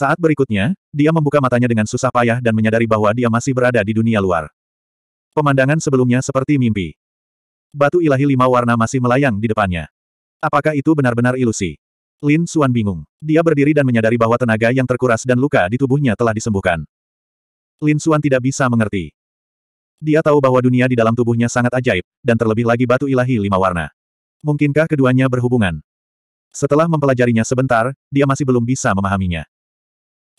Saat berikutnya, dia membuka matanya dengan susah payah dan menyadari bahwa dia masih berada di dunia luar. Pemandangan sebelumnya seperti mimpi. Batu ilahi lima warna masih melayang di depannya. Apakah itu benar-benar ilusi? Lin Suan bingung. Dia berdiri dan menyadari bahwa tenaga yang terkuras dan luka di tubuhnya telah disembuhkan. Lin Suan tidak bisa mengerti. Dia tahu bahwa dunia di dalam tubuhnya sangat ajaib, dan terlebih lagi batu ilahi lima warna. Mungkinkah keduanya berhubungan? Setelah mempelajarinya sebentar, dia masih belum bisa memahaminya.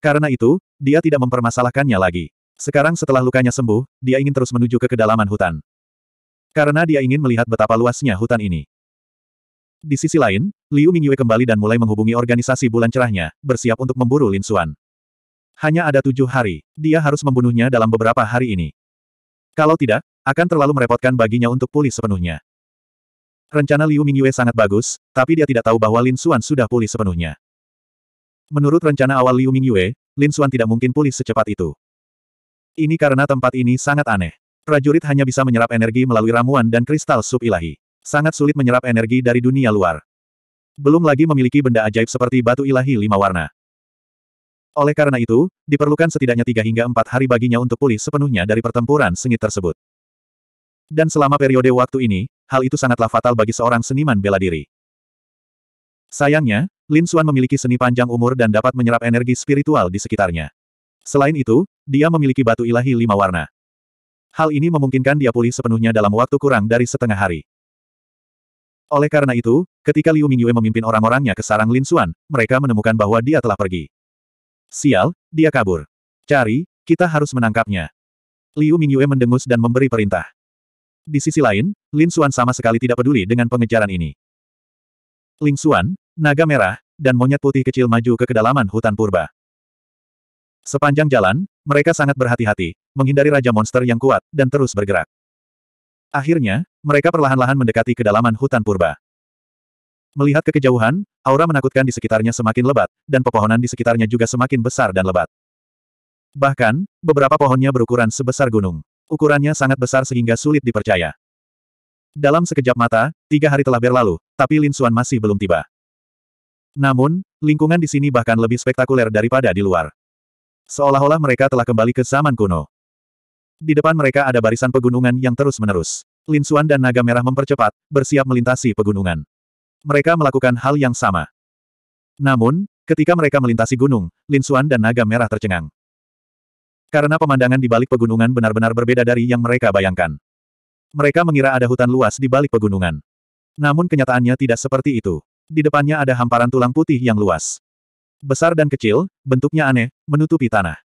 Karena itu, dia tidak mempermasalahkannya lagi. Sekarang setelah lukanya sembuh, dia ingin terus menuju ke kedalaman hutan. Karena dia ingin melihat betapa luasnya hutan ini. Di sisi lain, Liu Mingyue kembali dan mulai menghubungi organisasi bulan cerahnya, bersiap untuk memburu Lin Xuan. Hanya ada tujuh hari, dia harus membunuhnya dalam beberapa hari ini. Kalau tidak, akan terlalu merepotkan baginya untuk pulih sepenuhnya. Rencana Liu Mingyue sangat bagus, tapi dia tidak tahu bahwa Lin Xuan sudah pulih sepenuhnya. Menurut rencana awal Liu Mingyue, Lin Xuan tidak mungkin pulih secepat itu. Ini karena tempat ini sangat aneh. Prajurit hanya bisa menyerap energi melalui ramuan dan kristal sub ilahi. Sangat sulit menyerap energi dari dunia luar. Belum lagi memiliki benda ajaib seperti batu ilahi lima warna. Oleh karena itu, diperlukan setidaknya tiga hingga empat hari baginya untuk pulih sepenuhnya dari pertempuran sengit tersebut. Dan selama periode waktu ini, hal itu sangatlah fatal bagi seorang seniman bela diri. Sayangnya, Lin Xuan memiliki seni panjang umur dan dapat menyerap energi spiritual di sekitarnya. Selain itu, dia memiliki batu ilahi lima warna. Hal ini memungkinkan dia pulih sepenuhnya dalam waktu kurang dari setengah hari. Oleh karena itu, ketika Liu Mingyue memimpin orang-orangnya ke sarang Lin Xuan, mereka menemukan bahwa dia telah pergi. Sial, dia kabur. Cari, kita harus menangkapnya. Liu Mingyue mendengus dan memberi perintah. Di sisi lain, Lin Xuan sama sekali tidak peduli dengan pengejaran ini. Lin Xuan, naga merah, dan monyet putih kecil maju ke kedalaman hutan purba. Sepanjang jalan, mereka sangat berhati-hati, menghindari raja monster yang kuat, dan terus bergerak. Akhirnya, mereka perlahan-lahan mendekati kedalaman hutan purba. Melihat ke kejauhan, aura menakutkan di sekitarnya semakin lebat, dan pepohonan di sekitarnya juga semakin besar dan lebat. Bahkan, beberapa pohonnya berukuran sebesar gunung. Ukurannya sangat besar sehingga sulit dipercaya. Dalam sekejap mata, tiga hari telah berlalu, tapi Lin Suan masih belum tiba. Namun, lingkungan di sini bahkan lebih spektakuler daripada di luar. Seolah-olah mereka telah kembali ke zaman kuno. Di depan mereka ada barisan pegunungan yang terus-menerus. Lin Xuan dan Naga Merah mempercepat, bersiap melintasi pegunungan. Mereka melakukan hal yang sama. Namun, ketika mereka melintasi gunung, Lin Xuan dan Naga Merah tercengang. Karena pemandangan di balik pegunungan benar-benar berbeda dari yang mereka bayangkan. Mereka mengira ada hutan luas di balik pegunungan. Namun kenyataannya tidak seperti itu di depannya ada hamparan tulang putih yang luas. Besar dan kecil, bentuknya aneh, menutupi tanah.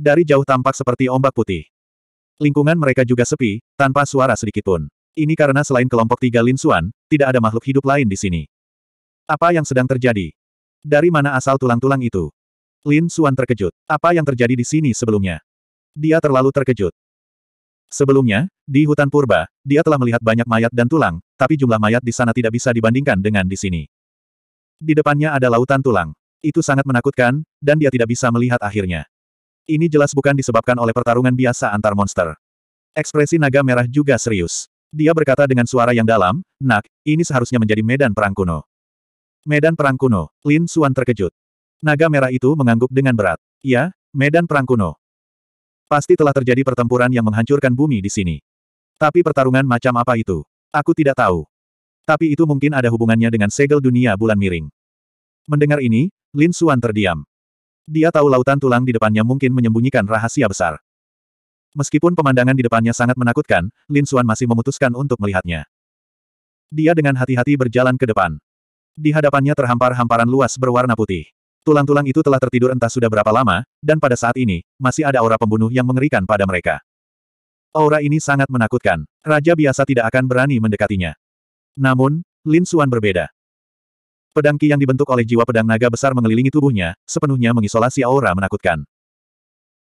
Dari jauh tampak seperti ombak putih. Lingkungan mereka juga sepi, tanpa suara sedikitpun. Ini karena selain kelompok tiga Lin Xuan, tidak ada makhluk hidup lain di sini. Apa yang sedang terjadi? Dari mana asal tulang-tulang itu? Lin Suan terkejut. Apa yang terjadi di sini sebelumnya? Dia terlalu terkejut. Sebelumnya, di hutan purba, dia telah melihat banyak mayat dan tulang, tapi jumlah mayat di sana tidak bisa dibandingkan dengan di sini. Di depannya ada lautan tulang. Itu sangat menakutkan, dan dia tidak bisa melihat akhirnya. Ini jelas bukan disebabkan oleh pertarungan biasa antar monster. Ekspresi naga merah juga serius. Dia berkata dengan suara yang dalam, Nak, ini seharusnya menjadi medan perang kuno. Medan perang kuno, Lin Suan terkejut. Naga merah itu mengangguk dengan berat. Ya, medan perang kuno. Pasti telah terjadi pertempuran yang menghancurkan bumi di sini. Tapi pertarungan macam apa itu? Aku tidak tahu. Tapi itu mungkin ada hubungannya dengan segel dunia bulan miring. Mendengar ini, Lin Xuan terdiam. Dia tahu lautan tulang di depannya mungkin menyembunyikan rahasia besar. Meskipun pemandangan di depannya sangat menakutkan, Lin Xuan masih memutuskan untuk melihatnya. Dia dengan hati-hati berjalan ke depan. Di hadapannya terhampar hamparan luas berwarna putih. Tulang-tulang itu telah tertidur entah sudah berapa lama, dan pada saat ini, masih ada aura pembunuh yang mengerikan pada mereka. Aura ini sangat menakutkan. Raja biasa tidak akan berani mendekatinya. Namun, Lin Xuan berbeda. Pedang Ki yang dibentuk oleh jiwa pedang naga besar mengelilingi tubuhnya, sepenuhnya mengisolasi aura menakutkan.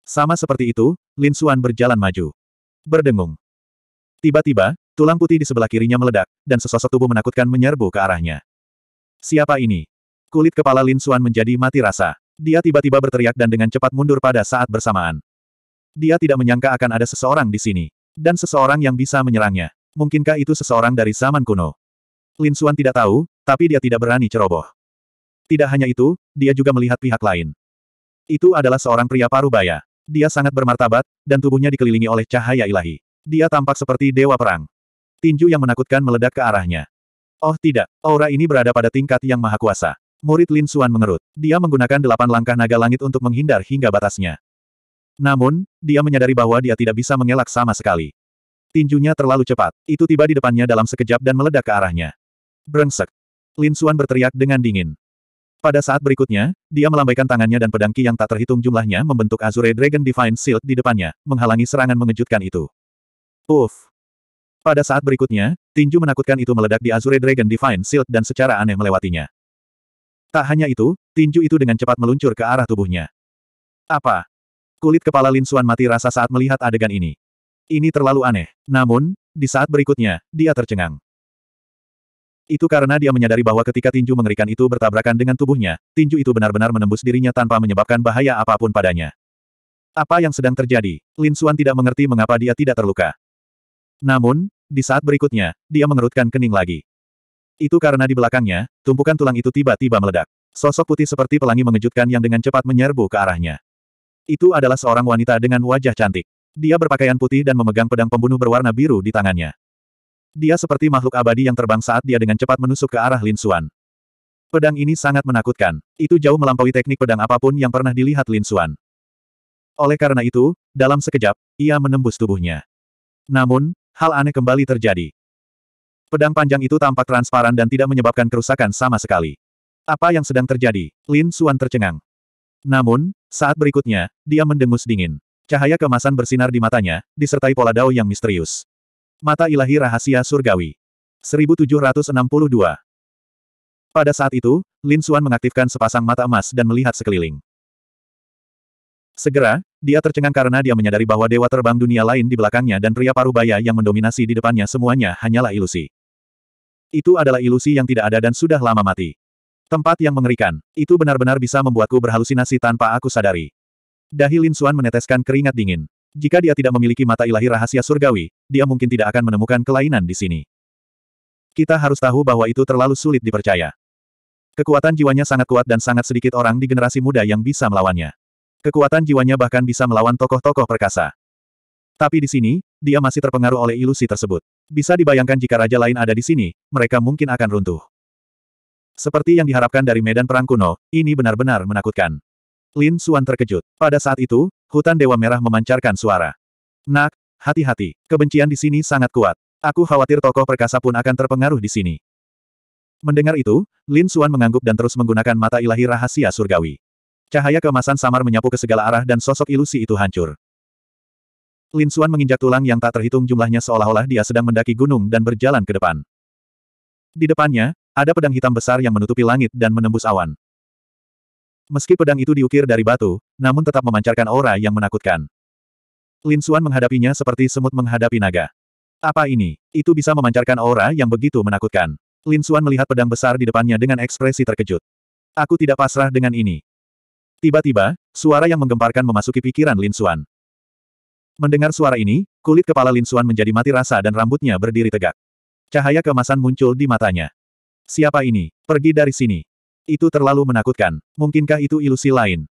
Sama seperti itu, Lin Xuan berjalan maju. Berdengung. Tiba-tiba, tulang putih di sebelah kirinya meledak, dan sesosok tubuh menakutkan menyerbu ke arahnya. Siapa ini? Kulit kepala Lin Xuan menjadi mati rasa. Dia tiba-tiba berteriak dan dengan cepat mundur pada saat bersamaan. Dia tidak menyangka akan ada seseorang di sini. Dan seseorang yang bisa menyerangnya. Mungkinkah itu seseorang dari zaman kuno? Lin Xuan tidak tahu, tapi dia tidak berani ceroboh. Tidak hanya itu, dia juga melihat pihak lain. Itu adalah seorang pria parubaya. Dia sangat bermartabat, dan tubuhnya dikelilingi oleh cahaya ilahi. Dia tampak seperti dewa perang. Tinju yang menakutkan meledak ke arahnya. Oh tidak, aura ini berada pada tingkat yang maha kuasa. Murid Lin Xuan mengerut. Dia menggunakan delapan langkah naga langit untuk menghindar hingga batasnya. Namun, dia menyadari bahwa dia tidak bisa mengelak sama sekali. Tinjunya terlalu cepat. Itu tiba di depannya dalam sekejap dan meledak ke arahnya. Brengsek. Lin Xuan berteriak dengan dingin. Pada saat berikutnya, dia melambaikan tangannya dan pedangki yang tak terhitung jumlahnya membentuk Azure Dragon Divine Shield di depannya, menghalangi serangan mengejutkan itu. Uff. Pada saat berikutnya, tinju menakutkan itu meledak di Azure Dragon Divine Shield dan secara aneh melewatinya. Tak hanya itu, tinju itu dengan cepat meluncur ke arah tubuhnya. Apa? Kulit kepala Lin Xuan mati rasa saat melihat adegan ini. Ini terlalu aneh. Namun, di saat berikutnya, dia tercengang. Itu karena dia menyadari bahwa ketika tinju mengerikan itu bertabrakan dengan tubuhnya, tinju itu benar-benar menembus dirinya tanpa menyebabkan bahaya apapun padanya. Apa yang sedang terjadi? Lin Xuan tidak mengerti mengapa dia tidak terluka. Namun, di saat berikutnya, dia mengerutkan kening lagi. Itu karena di belakangnya, tumpukan tulang itu tiba-tiba meledak. Sosok putih seperti pelangi mengejutkan yang dengan cepat menyerbu ke arahnya. Itu adalah seorang wanita dengan wajah cantik. Dia berpakaian putih dan memegang pedang pembunuh berwarna biru di tangannya. Dia seperti makhluk abadi yang terbang saat dia dengan cepat menusuk ke arah Lin Xuan. Pedang ini sangat menakutkan. Itu jauh melampaui teknik pedang apapun yang pernah dilihat Lin Xuan. Oleh karena itu, dalam sekejap, ia menembus tubuhnya. Namun, hal aneh kembali terjadi. Pedang panjang itu tampak transparan dan tidak menyebabkan kerusakan sama sekali. Apa yang sedang terjadi? Lin Xuan tercengang. Namun, saat berikutnya, dia mendengus dingin. Cahaya kemasan bersinar di matanya, disertai pola dao yang misterius. Mata ilahi rahasia surgawi. 1762 Pada saat itu, Lin Suan mengaktifkan sepasang mata emas dan melihat sekeliling. Segera, dia tercengang karena dia menyadari bahwa dewa terbang dunia lain di belakangnya dan pria parubaya yang mendominasi di depannya semuanya hanyalah ilusi. Itu adalah ilusi yang tidak ada dan sudah lama mati. Tempat yang mengerikan. Itu benar-benar bisa membuatku berhalusinasi tanpa aku sadari. Dahi Lin Suan meneteskan keringat dingin. Jika dia tidak memiliki mata ilahi rahasia surgawi, dia mungkin tidak akan menemukan kelainan di sini. Kita harus tahu bahwa itu terlalu sulit dipercaya. Kekuatan jiwanya sangat kuat dan sangat sedikit orang di generasi muda yang bisa melawannya. Kekuatan jiwanya bahkan bisa melawan tokoh-tokoh perkasa. Tapi di sini, dia masih terpengaruh oleh ilusi tersebut. Bisa dibayangkan jika raja lain ada di sini, mereka mungkin akan runtuh. Seperti yang diharapkan dari medan perang kuno, ini benar-benar menakutkan. Lin Suan terkejut. Pada saat itu, hutan Dewa Merah memancarkan suara. Nak, hati-hati, kebencian di sini sangat kuat. Aku khawatir tokoh perkasa pun akan terpengaruh di sini. Mendengar itu, Lin Suan mengangguk dan terus menggunakan mata ilahi rahasia surgawi. Cahaya kemasan samar menyapu ke segala arah dan sosok ilusi itu hancur. Lin Suan menginjak tulang yang tak terhitung jumlahnya seolah-olah dia sedang mendaki gunung dan berjalan ke depan. Di depannya, ada pedang hitam besar yang menutupi langit dan menembus awan. Meski pedang itu diukir dari batu, namun tetap memancarkan aura yang menakutkan. Lin Xuan menghadapinya seperti semut menghadapi naga. Apa ini? Itu bisa memancarkan aura yang begitu menakutkan. Lin Xuan melihat pedang besar di depannya dengan ekspresi terkejut. Aku tidak pasrah dengan ini. Tiba-tiba, suara yang menggemparkan memasuki pikiran Lin Xuan. Mendengar suara ini, kulit kepala Lin Xuan menjadi mati rasa dan rambutnya berdiri tegak. Cahaya kemasan muncul di matanya. Siapa ini? Pergi dari sini. Itu terlalu menakutkan. Mungkinkah itu ilusi lain?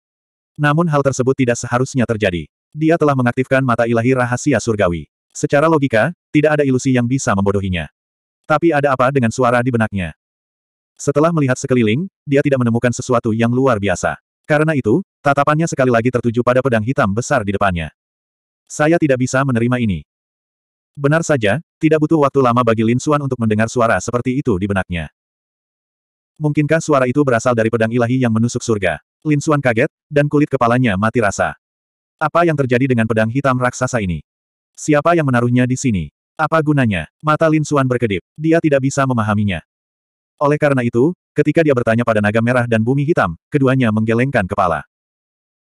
Namun hal tersebut tidak seharusnya terjadi. Dia telah mengaktifkan mata ilahi rahasia surgawi. Secara logika, tidak ada ilusi yang bisa membodohinya. Tapi ada apa dengan suara di benaknya? Setelah melihat sekeliling, dia tidak menemukan sesuatu yang luar biasa. Karena itu, tatapannya sekali lagi tertuju pada pedang hitam besar di depannya. Saya tidak bisa menerima ini. Benar saja, tidak butuh waktu lama bagi Lin Xuan untuk mendengar suara seperti itu di benaknya. Mungkinkah suara itu berasal dari pedang ilahi yang menusuk surga? Lin Xuan kaget, dan kulit kepalanya mati rasa. Apa yang terjadi dengan pedang hitam raksasa ini? Siapa yang menaruhnya di sini? Apa gunanya? Mata Lin Xuan berkedip. Dia tidak bisa memahaminya. Oleh karena itu, ketika dia bertanya pada naga merah dan bumi hitam, keduanya menggelengkan kepala.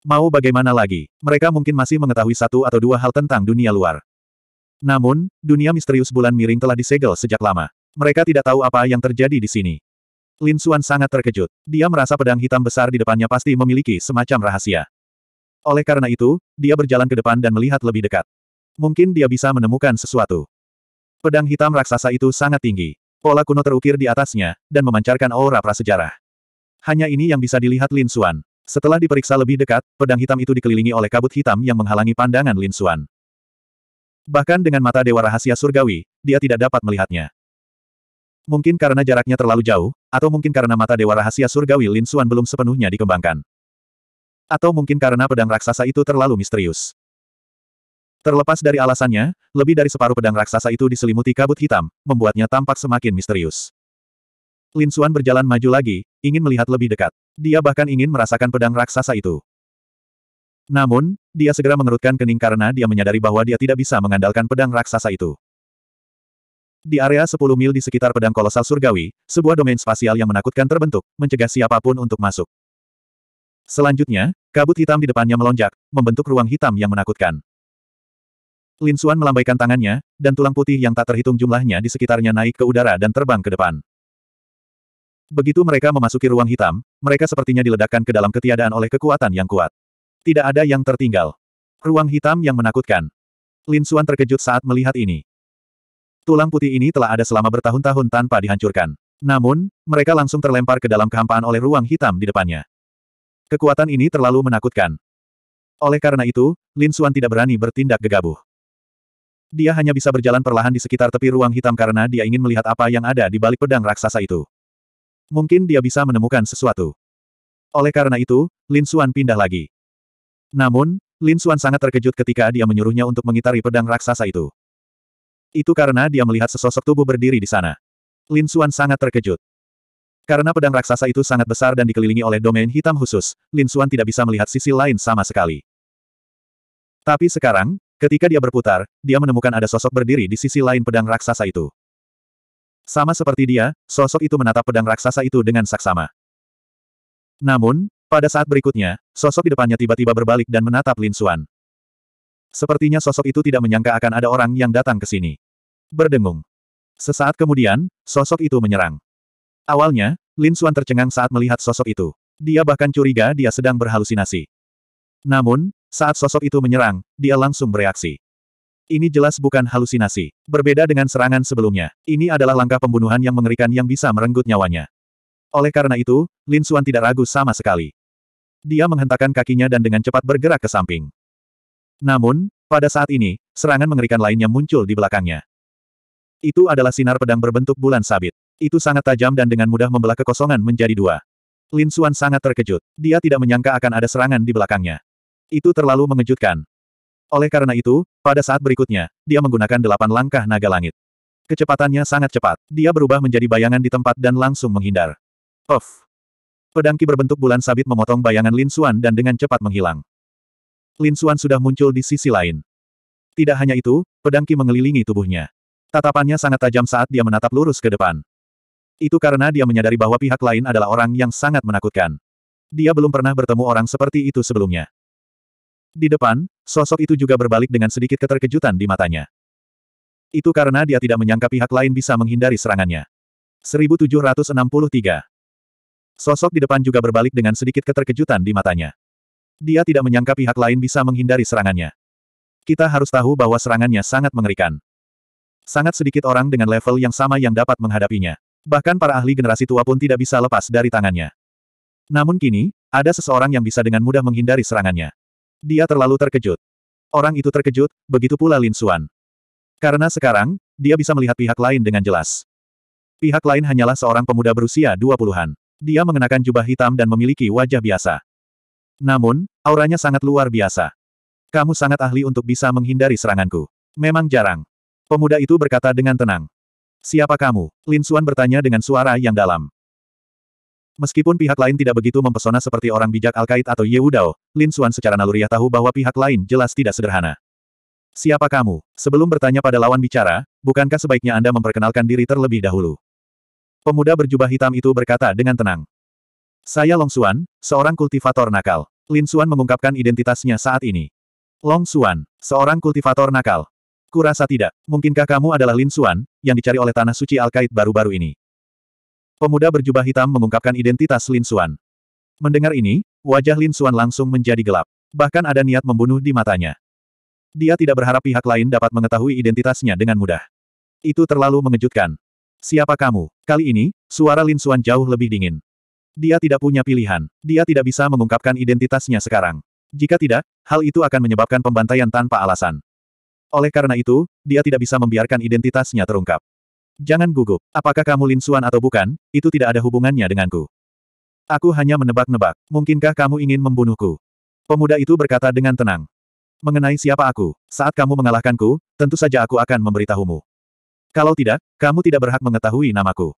Mau bagaimana lagi? Mereka mungkin masih mengetahui satu atau dua hal tentang dunia luar. Namun, dunia misterius bulan miring telah disegel sejak lama. Mereka tidak tahu apa yang terjadi di sini. Lin Xuan sangat terkejut. Dia merasa pedang hitam besar di depannya pasti memiliki semacam rahasia. Oleh karena itu, dia berjalan ke depan dan melihat lebih dekat. Mungkin dia bisa menemukan sesuatu. Pedang hitam raksasa itu sangat tinggi. Pola kuno terukir di atasnya, dan memancarkan aura prasejarah. Hanya ini yang bisa dilihat Lin Xuan. Setelah diperiksa lebih dekat, pedang hitam itu dikelilingi oleh kabut hitam yang menghalangi pandangan Lin Xuan. Bahkan dengan mata Dewa Rahasia Surgawi, dia tidak dapat melihatnya. Mungkin karena jaraknya terlalu jauh, atau mungkin karena mata dewa rahasia surgawi Lin Xuan belum sepenuhnya dikembangkan. Atau mungkin karena pedang raksasa itu terlalu misterius. Terlepas dari alasannya, lebih dari separuh pedang raksasa itu diselimuti kabut hitam, membuatnya tampak semakin misterius. Lin Xuan berjalan maju lagi, ingin melihat lebih dekat. Dia bahkan ingin merasakan pedang raksasa itu. Namun, dia segera mengerutkan kening karena dia menyadari bahwa dia tidak bisa mengandalkan pedang raksasa itu. Di area 10 mil di sekitar pedang kolosal surgawi, sebuah domain spasial yang menakutkan terbentuk, mencegah siapapun untuk masuk. Selanjutnya, kabut hitam di depannya melonjak, membentuk ruang hitam yang menakutkan. Lin Xuan melambaikan tangannya, dan tulang putih yang tak terhitung jumlahnya di sekitarnya naik ke udara dan terbang ke depan. Begitu mereka memasuki ruang hitam, mereka sepertinya diledakkan ke dalam ketiadaan oleh kekuatan yang kuat. Tidak ada yang tertinggal. Ruang hitam yang menakutkan. Lin Xuan terkejut saat melihat ini. Tulang putih ini telah ada selama bertahun-tahun tanpa dihancurkan. Namun, mereka langsung terlempar ke dalam kehampaan oleh ruang hitam di depannya. Kekuatan ini terlalu menakutkan. Oleh karena itu, Lin Xuan tidak berani bertindak gegabah. Dia hanya bisa berjalan perlahan di sekitar tepi ruang hitam karena dia ingin melihat apa yang ada di balik pedang raksasa itu. Mungkin dia bisa menemukan sesuatu. Oleh karena itu, Lin Xuan pindah lagi. Namun, Lin Xuan sangat terkejut ketika dia menyuruhnya untuk mengitari pedang raksasa itu. Itu karena dia melihat sesosok tubuh berdiri di sana. Lin Xuan sangat terkejut. Karena pedang raksasa itu sangat besar dan dikelilingi oleh domain hitam khusus, Lin Xuan tidak bisa melihat sisi lain sama sekali. Tapi sekarang, ketika dia berputar, dia menemukan ada sosok berdiri di sisi lain pedang raksasa itu. Sama seperti dia, sosok itu menatap pedang raksasa itu dengan saksama. Namun, pada saat berikutnya, sosok di depannya tiba-tiba berbalik dan menatap Lin Xuan. Sepertinya sosok itu tidak menyangka akan ada orang yang datang ke sini berdengung. Sesaat kemudian, sosok itu menyerang. Awalnya, Lin Xuan tercengang saat melihat sosok itu. Dia bahkan curiga dia sedang berhalusinasi. Namun, saat sosok itu menyerang, dia langsung bereaksi. Ini jelas bukan halusinasi. Berbeda dengan serangan sebelumnya, ini adalah langkah pembunuhan yang mengerikan yang bisa merenggut nyawanya. Oleh karena itu, Lin Xuan tidak ragu sama sekali. Dia menghentakkan kakinya dan dengan cepat bergerak ke samping. Namun, pada saat ini, serangan mengerikan lainnya muncul di belakangnya. Itu adalah sinar pedang berbentuk bulan sabit. Itu sangat tajam dan dengan mudah membelah kekosongan menjadi dua. Lin Xuan sangat terkejut. Dia tidak menyangka akan ada serangan di belakangnya. Itu terlalu mengejutkan. Oleh karena itu, pada saat berikutnya, dia menggunakan delapan langkah naga langit. Kecepatannya sangat cepat. Dia berubah menjadi bayangan di tempat dan langsung menghindar. Of! Pedangki berbentuk bulan sabit memotong bayangan Lin Xuan dan dengan cepat menghilang. Lin Xuan sudah muncul di sisi lain. Tidak hanya itu, pedangki mengelilingi tubuhnya. Tatapannya sangat tajam saat dia menatap lurus ke depan. Itu karena dia menyadari bahwa pihak lain adalah orang yang sangat menakutkan. Dia belum pernah bertemu orang seperti itu sebelumnya. Di depan, sosok itu juga berbalik dengan sedikit keterkejutan di matanya. Itu karena dia tidak menyangka pihak lain bisa menghindari serangannya. 1763 Sosok di depan juga berbalik dengan sedikit keterkejutan di matanya. Dia tidak menyangka pihak lain bisa menghindari serangannya. Kita harus tahu bahwa serangannya sangat mengerikan. Sangat sedikit orang dengan level yang sama yang dapat menghadapinya. Bahkan para ahli generasi tua pun tidak bisa lepas dari tangannya. Namun kini, ada seseorang yang bisa dengan mudah menghindari serangannya. Dia terlalu terkejut. Orang itu terkejut, begitu pula Lin Xuan. Karena sekarang, dia bisa melihat pihak lain dengan jelas. Pihak lain hanyalah seorang pemuda berusia 20-an. Dia mengenakan jubah hitam dan memiliki wajah biasa. Namun, auranya sangat luar biasa. Kamu sangat ahli untuk bisa menghindari seranganku. Memang jarang. Pemuda itu berkata dengan tenang. Siapa kamu? Lin Suan bertanya dengan suara yang dalam. Meskipun pihak lain tidak begitu mempesona seperti orang bijak Alkait atau Ye Wudao, Lin Suan secara naluriah tahu bahwa pihak lain jelas tidak sederhana. Siapa kamu? Sebelum bertanya pada lawan bicara, bukankah sebaiknya Anda memperkenalkan diri terlebih dahulu? Pemuda berjubah hitam itu berkata dengan tenang. Saya Long Suan, seorang kultivator nakal. Lin Suan mengungkapkan identitasnya saat ini. Long Suan, seorang kultivator nakal. Kurasa tidak. Mungkinkah kamu adalah Lin Xuan, yang dicari oleh Tanah Suci Alkait baru-baru ini? Pemuda berjubah hitam mengungkapkan identitas Lin Xuan. Mendengar ini, wajah Lin Xuan langsung menjadi gelap. Bahkan ada niat membunuh di matanya. Dia tidak berharap pihak lain dapat mengetahui identitasnya dengan mudah. Itu terlalu mengejutkan. Siapa kamu? Kali ini, suara Lin Xuan jauh lebih dingin. Dia tidak punya pilihan. Dia tidak bisa mengungkapkan identitasnya sekarang. Jika tidak, hal itu akan menyebabkan pembantaian tanpa alasan. Oleh karena itu, dia tidak bisa membiarkan identitasnya terungkap. Jangan gugup. Apakah kamu Lin Suan atau bukan, itu tidak ada hubungannya denganku. Aku hanya menebak-nebak. Mungkinkah kamu ingin membunuhku? Pemuda itu berkata dengan tenang. Mengenai siapa aku, saat kamu mengalahkanku, tentu saja aku akan memberitahumu. Kalau tidak, kamu tidak berhak mengetahui namaku.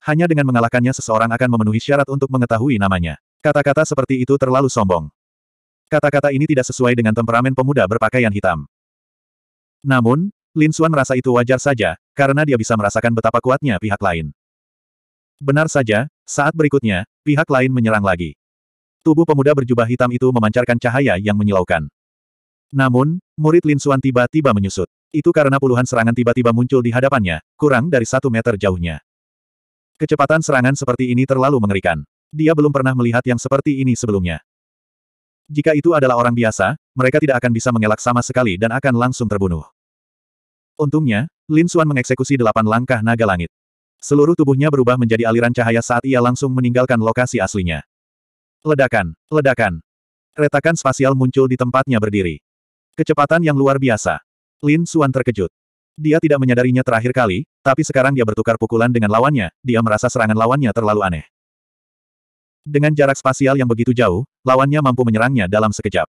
Hanya dengan mengalahkannya seseorang akan memenuhi syarat untuk mengetahui namanya. Kata-kata seperti itu terlalu sombong. Kata-kata ini tidak sesuai dengan temperamen pemuda berpakaian hitam. Namun, Lin Xuan merasa itu wajar saja, karena dia bisa merasakan betapa kuatnya pihak lain. Benar saja, saat berikutnya, pihak lain menyerang lagi. Tubuh pemuda berjubah hitam itu memancarkan cahaya yang menyilaukan. Namun, murid Lin Xuan tiba-tiba menyusut. Itu karena puluhan serangan tiba-tiba muncul di hadapannya, kurang dari satu meter jauhnya. Kecepatan serangan seperti ini terlalu mengerikan. Dia belum pernah melihat yang seperti ini sebelumnya. Jika itu adalah orang biasa, mereka tidak akan bisa mengelak sama sekali dan akan langsung terbunuh. Untungnya, Lin Xuan mengeksekusi delapan langkah naga langit. Seluruh tubuhnya berubah menjadi aliran cahaya saat ia langsung meninggalkan lokasi aslinya. Ledakan, ledakan. Retakan spasial muncul di tempatnya berdiri. Kecepatan yang luar biasa. Lin Xuan terkejut. Dia tidak menyadarinya terakhir kali, tapi sekarang dia bertukar pukulan dengan lawannya, dia merasa serangan lawannya terlalu aneh. Dengan jarak spasial yang begitu jauh, lawannya mampu menyerangnya dalam sekejap.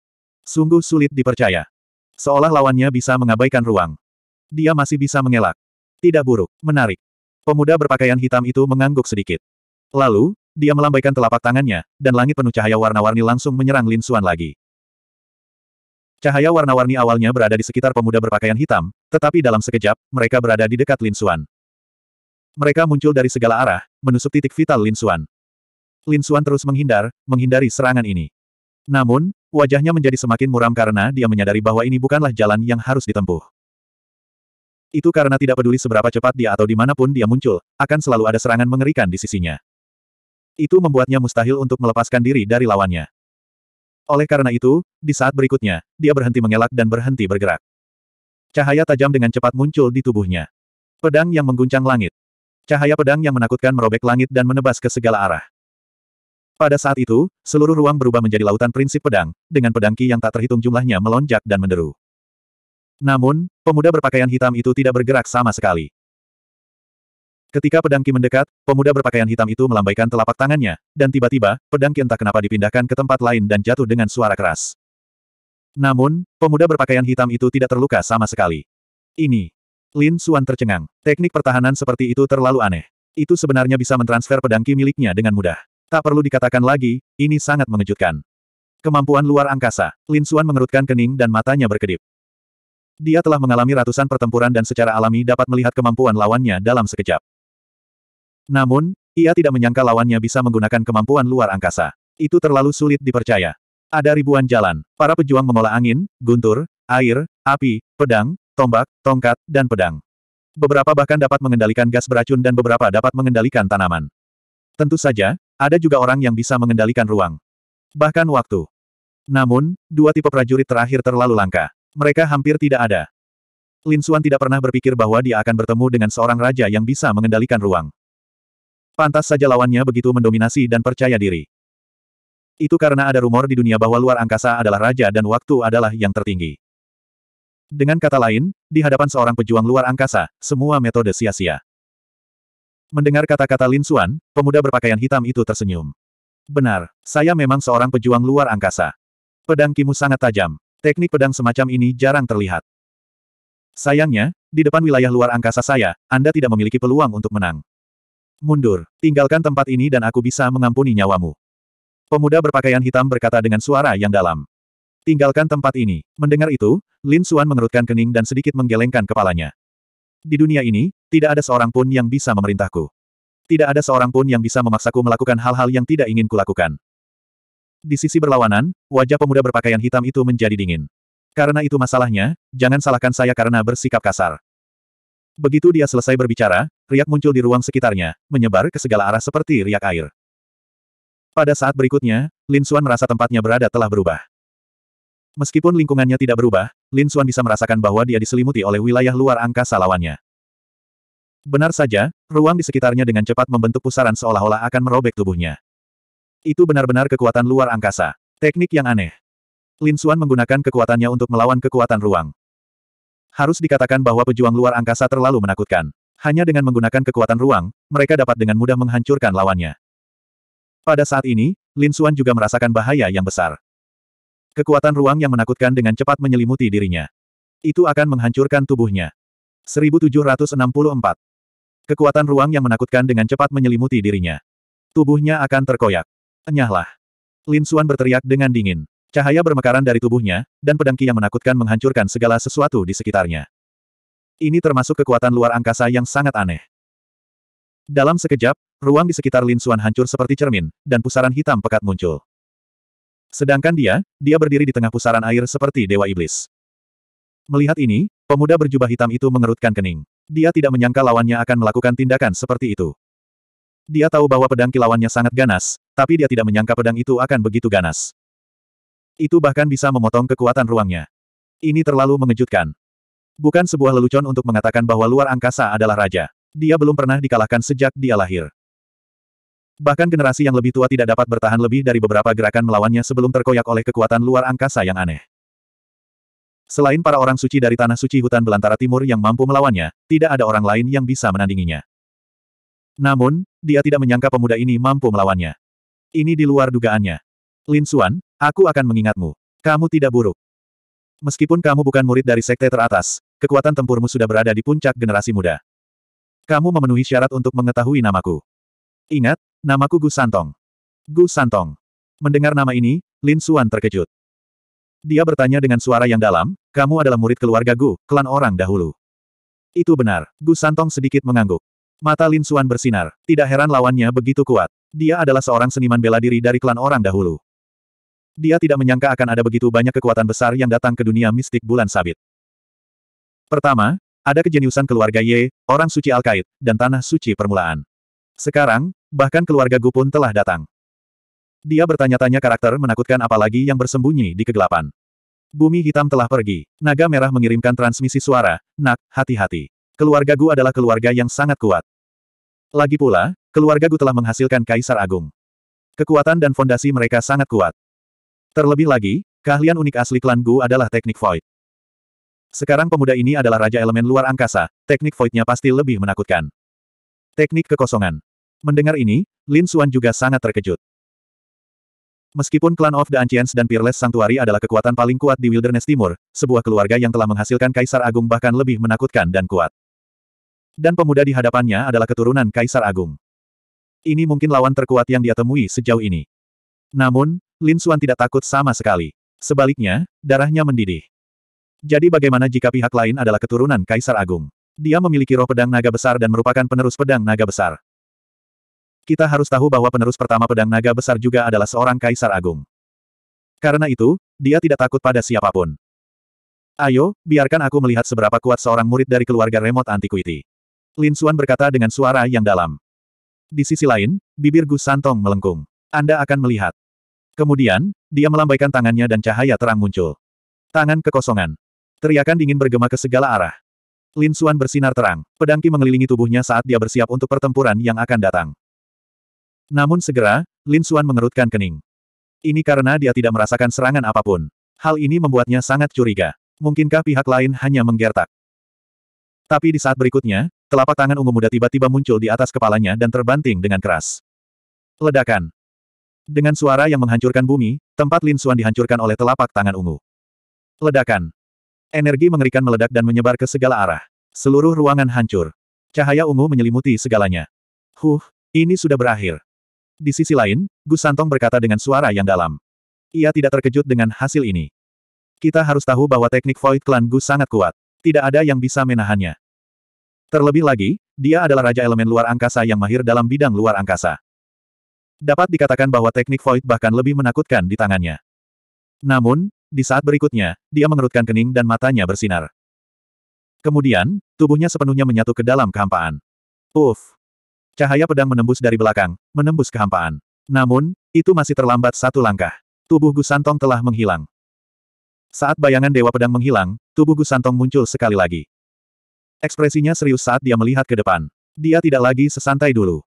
Sungguh sulit dipercaya. Seolah lawannya bisa mengabaikan ruang. Dia masih bisa mengelak. Tidak buruk, menarik. Pemuda berpakaian hitam itu mengangguk sedikit. Lalu, dia melambaikan telapak tangannya, dan langit penuh cahaya warna-warni langsung menyerang Lin Xuan lagi. Cahaya warna-warni awalnya berada di sekitar pemuda berpakaian hitam, tetapi dalam sekejap, mereka berada di dekat Lin Xuan. Mereka muncul dari segala arah, menusuk titik vital Lin Xuan. Lin Xuan terus menghindar, menghindari serangan ini. Namun, wajahnya menjadi semakin muram karena dia menyadari bahwa ini bukanlah jalan yang harus ditempuh. Itu karena tidak peduli seberapa cepat dia atau dimanapun dia muncul, akan selalu ada serangan mengerikan di sisinya. Itu membuatnya mustahil untuk melepaskan diri dari lawannya. Oleh karena itu, di saat berikutnya, dia berhenti mengelak dan berhenti bergerak. Cahaya tajam dengan cepat muncul di tubuhnya. Pedang yang mengguncang langit. Cahaya pedang yang menakutkan merobek langit dan menebas ke segala arah. Pada saat itu, seluruh ruang berubah menjadi lautan prinsip pedang, dengan pedangki yang tak terhitung jumlahnya melonjak dan menderu. Namun, pemuda berpakaian hitam itu tidak bergerak sama sekali. Ketika pedangki mendekat, pemuda berpakaian hitam itu melambaikan telapak tangannya, dan tiba-tiba, pedangki entah kenapa dipindahkan ke tempat lain dan jatuh dengan suara keras. Namun, pemuda berpakaian hitam itu tidak terluka sama sekali. Ini. Lin Suan tercengang. Teknik pertahanan seperti itu terlalu aneh. Itu sebenarnya bisa mentransfer pedangki miliknya dengan mudah. Tak perlu dikatakan lagi, ini sangat mengejutkan. Kemampuan luar angkasa. Lin Suan mengerutkan kening dan matanya berkedip. Dia telah mengalami ratusan pertempuran dan secara alami dapat melihat kemampuan lawannya dalam sekejap. Namun, ia tidak menyangka lawannya bisa menggunakan kemampuan luar angkasa. Itu terlalu sulit dipercaya. Ada ribuan jalan. Para pejuang mengolah angin, guntur, air, api, pedang, tombak, tongkat, dan pedang. Beberapa bahkan dapat mengendalikan gas beracun dan beberapa dapat mengendalikan tanaman. Tentu saja, ada juga orang yang bisa mengendalikan ruang. Bahkan waktu. Namun, dua tipe prajurit terakhir terlalu langka. Mereka hampir tidak ada. Lin Suan tidak pernah berpikir bahwa dia akan bertemu dengan seorang raja yang bisa mengendalikan ruang. Pantas saja lawannya begitu mendominasi dan percaya diri. Itu karena ada rumor di dunia bahwa luar angkasa adalah raja dan waktu adalah yang tertinggi. Dengan kata lain, di hadapan seorang pejuang luar angkasa, semua metode sia-sia. Mendengar kata-kata Lin Xuan, pemuda berpakaian hitam itu tersenyum. Benar, saya memang seorang pejuang luar angkasa. Pedang Kimu sangat tajam. Teknik pedang semacam ini jarang terlihat. Sayangnya, di depan wilayah luar angkasa saya, Anda tidak memiliki peluang untuk menang. Mundur, tinggalkan tempat ini dan aku bisa mengampuni nyawamu. Pemuda berpakaian hitam berkata dengan suara yang dalam. Tinggalkan tempat ini. Mendengar itu, Lin Xuan mengerutkan kening dan sedikit menggelengkan kepalanya. Di dunia ini, tidak ada seorang pun yang bisa memerintahku. Tidak ada seorang pun yang bisa memaksaku melakukan hal-hal yang tidak ingin kulakukan. Di sisi berlawanan, wajah pemuda berpakaian hitam itu menjadi dingin. Karena itu masalahnya, jangan salahkan saya karena bersikap kasar. Begitu dia selesai berbicara, riak muncul di ruang sekitarnya, menyebar ke segala arah seperti riak air. Pada saat berikutnya, Lin Suan merasa tempatnya berada telah berubah. Meskipun lingkungannya tidak berubah, Lin Xuan bisa merasakan bahwa dia diselimuti oleh wilayah luar angkasa lawannya. Benar saja, ruang di sekitarnya dengan cepat membentuk pusaran seolah-olah akan merobek tubuhnya. Itu benar-benar kekuatan luar angkasa. Teknik yang aneh. Lin Xuan menggunakan kekuatannya untuk melawan kekuatan ruang. Harus dikatakan bahwa pejuang luar angkasa terlalu menakutkan. Hanya dengan menggunakan kekuatan ruang, mereka dapat dengan mudah menghancurkan lawannya. Pada saat ini, Lin Xuan juga merasakan bahaya yang besar. Kekuatan ruang yang menakutkan dengan cepat menyelimuti dirinya. Itu akan menghancurkan tubuhnya. 1764. Kekuatan ruang yang menakutkan dengan cepat menyelimuti dirinya. Tubuhnya akan terkoyak. Enyahlah. Lin Xuan berteriak dengan dingin. Cahaya bermekaran dari tubuhnya, dan pedangki yang menakutkan menghancurkan segala sesuatu di sekitarnya. Ini termasuk kekuatan luar angkasa yang sangat aneh. Dalam sekejap, ruang di sekitar Lin Xuan hancur seperti cermin, dan pusaran hitam pekat muncul. Sedangkan dia, dia berdiri di tengah pusaran air seperti dewa iblis. Melihat ini, pemuda berjubah hitam itu mengerutkan kening. Dia tidak menyangka lawannya akan melakukan tindakan seperti itu. Dia tahu bahwa pedang kilauannya sangat ganas, tapi dia tidak menyangka pedang itu akan begitu ganas. Itu bahkan bisa memotong kekuatan ruangnya. Ini terlalu mengejutkan. Bukan sebuah lelucon untuk mengatakan bahwa luar angkasa adalah raja. Dia belum pernah dikalahkan sejak dia lahir. Bahkan generasi yang lebih tua tidak dapat bertahan lebih dari beberapa gerakan melawannya sebelum terkoyak oleh kekuatan luar angkasa yang aneh. Selain para orang suci dari tanah suci hutan belantara timur yang mampu melawannya, tidak ada orang lain yang bisa menandinginya. Namun, dia tidak menyangka pemuda ini mampu melawannya. Ini di luar dugaannya. Lin Xuan, aku akan mengingatmu. Kamu tidak buruk. Meskipun kamu bukan murid dari sekte teratas, kekuatan tempurmu sudah berada di puncak generasi muda. Kamu memenuhi syarat untuk mengetahui namaku. Ingat, Namaku Gu Santong. Gu Santong. Mendengar nama ini, Lin Suan terkejut. Dia bertanya dengan suara yang dalam, kamu adalah murid keluarga Gu, klan orang dahulu. Itu benar, Gu Santong sedikit mengangguk. Mata Lin Suan bersinar, tidak heran lawannya begitu kuat. Dia adalah seorang seniman bela diri dari klan orang dahulu. Dia tidak menyangka akan ada begitu banyak kekuatan besar yang datang ke dunia mistik bulan sabit. Pertama, ada kejeniusan keluarga Ye, orang suci Al-Qaid, dan tanah suci permulaan. Sekarang, Bahkan keluarga Gu pun telah datang. Dia bertanya-tanya karakter menakutkan apalagi yang bersembunyi di kegelapan. Bumi hitam telah pergi. Naga merah mengirimkan transmisi suara, nak, hati-hati. Keluarga Gu adalah keluarga yang sangat kuat. Lagi pula, keluarga Gu telah menghasilkan Kaisar Agung. Kekuatan dan fondasi mereka sangat kuat. Terlebih lagi, keahlian unik asli klan Gu adalah teknik void. Sekarang pemuda ini adalah raja elemen luar angkasa, teknik Void-nya pasti lebih menakutkan. Teknik kekosongan. Mendengar ini, Lin Xuan juga sangat terkejut. Meskipun klan of the Ancients dan Peerless Sanctuary adalah kekuatan paling kuat di Wilderness Timur, sebuah keluarga yang telah menghasilkan Kaisar Agung bahkan lebih menakutkan dan kuat. Dan pemuda di hadapannya adalah keturunan Kaisar Agung. Ini mungkin lawan terkuat yang dia temui sejauh ini. Namun, Lin Xuan tidak takut sama sekali. Sebaliknya, darahnya mendidih. Jadi bagaimana jika pihak lain adalah keturunan Kaisar Agung? Dia memiliki roh pedang naga besar dan merupakan penerus pedang naga besar. Kita harus tahu bahwa penerus pertama pedang naga besar juga adalah seorang kaisar agung. Karena itu, dia tidak takut pada siapapun. Ayo, biarkan aku melihat seberapa kuat seorang murid dari keluarga remote antiquity. Lin Xuan berkata dengan suara yang dalam. Di sisi lain, bibir Gus Santong melengkung. Anda akan melihat. Kemudian, dia melambaikan tangannya dan cahaya terang muncul. Tangan kekosongan. Teriakan dingin bergema ke segala arah. Lin Xuan bersinar terang, pedangki mengelilingi tubuhnya saat dia bersiap untuk pertempuran yang akan datang. Namun segera, Lin Suan mengerutkan kening. Ini karena dia tidak merasakan serangan apapun. Hal ini membuatnya sangat curiga. Mungkinkah pihak lain hanya menggertak? Tapi di saat berikutnya, telapak tangan ungu muda tiba-tiba muncul di atas kepalanya dan terbanting dengan keras. Ledakan. Dengan suara yang menghancurkan bumi, tempat Lin Suan dihancurkan oleh telapak tangan ungu. Ledakan. Energi mengerikan meledak dan menyebar ke segala arah. Seluruh ruangan hancur. Cahaya ungu menyelimuti segalanya. Huh, ini sudah berakhir. Di sisi lain, Gus Santong berkata dengan suara yang dalam. Ia tidak terkejut dengan hasil ini. Kita harus tahu bahwa teknik Void Clan Gus sangat kuat. Tidak ada yang bisa menahannya. Terlebih lagi, dia adalah raja elemen luar angkasa yang mahir dalam bidang luar angkasa. Dapat dikatakan bahwa teknik Void bahkan lebih menakutkan di tangannya. Namun, di saat berikutnya, dia mengerutkan kening dan matanya bersinar. Kemudian, tubuhnya sepenuhnya menyatu ke dalam kehampaan. Uff, Cahaya pedang menembus dari belakang, menembus kehampaan. Namun, itu masih terlambat satu langkah. Tubuh Gusantong telah menghilang. Saat bayangan Dewa Pedang menghilang, tubuh Gusantong muncul sekali lagi. Ekspresinya serius saat dia melihat ke depan. Dia tidak lagi sesantai dulu.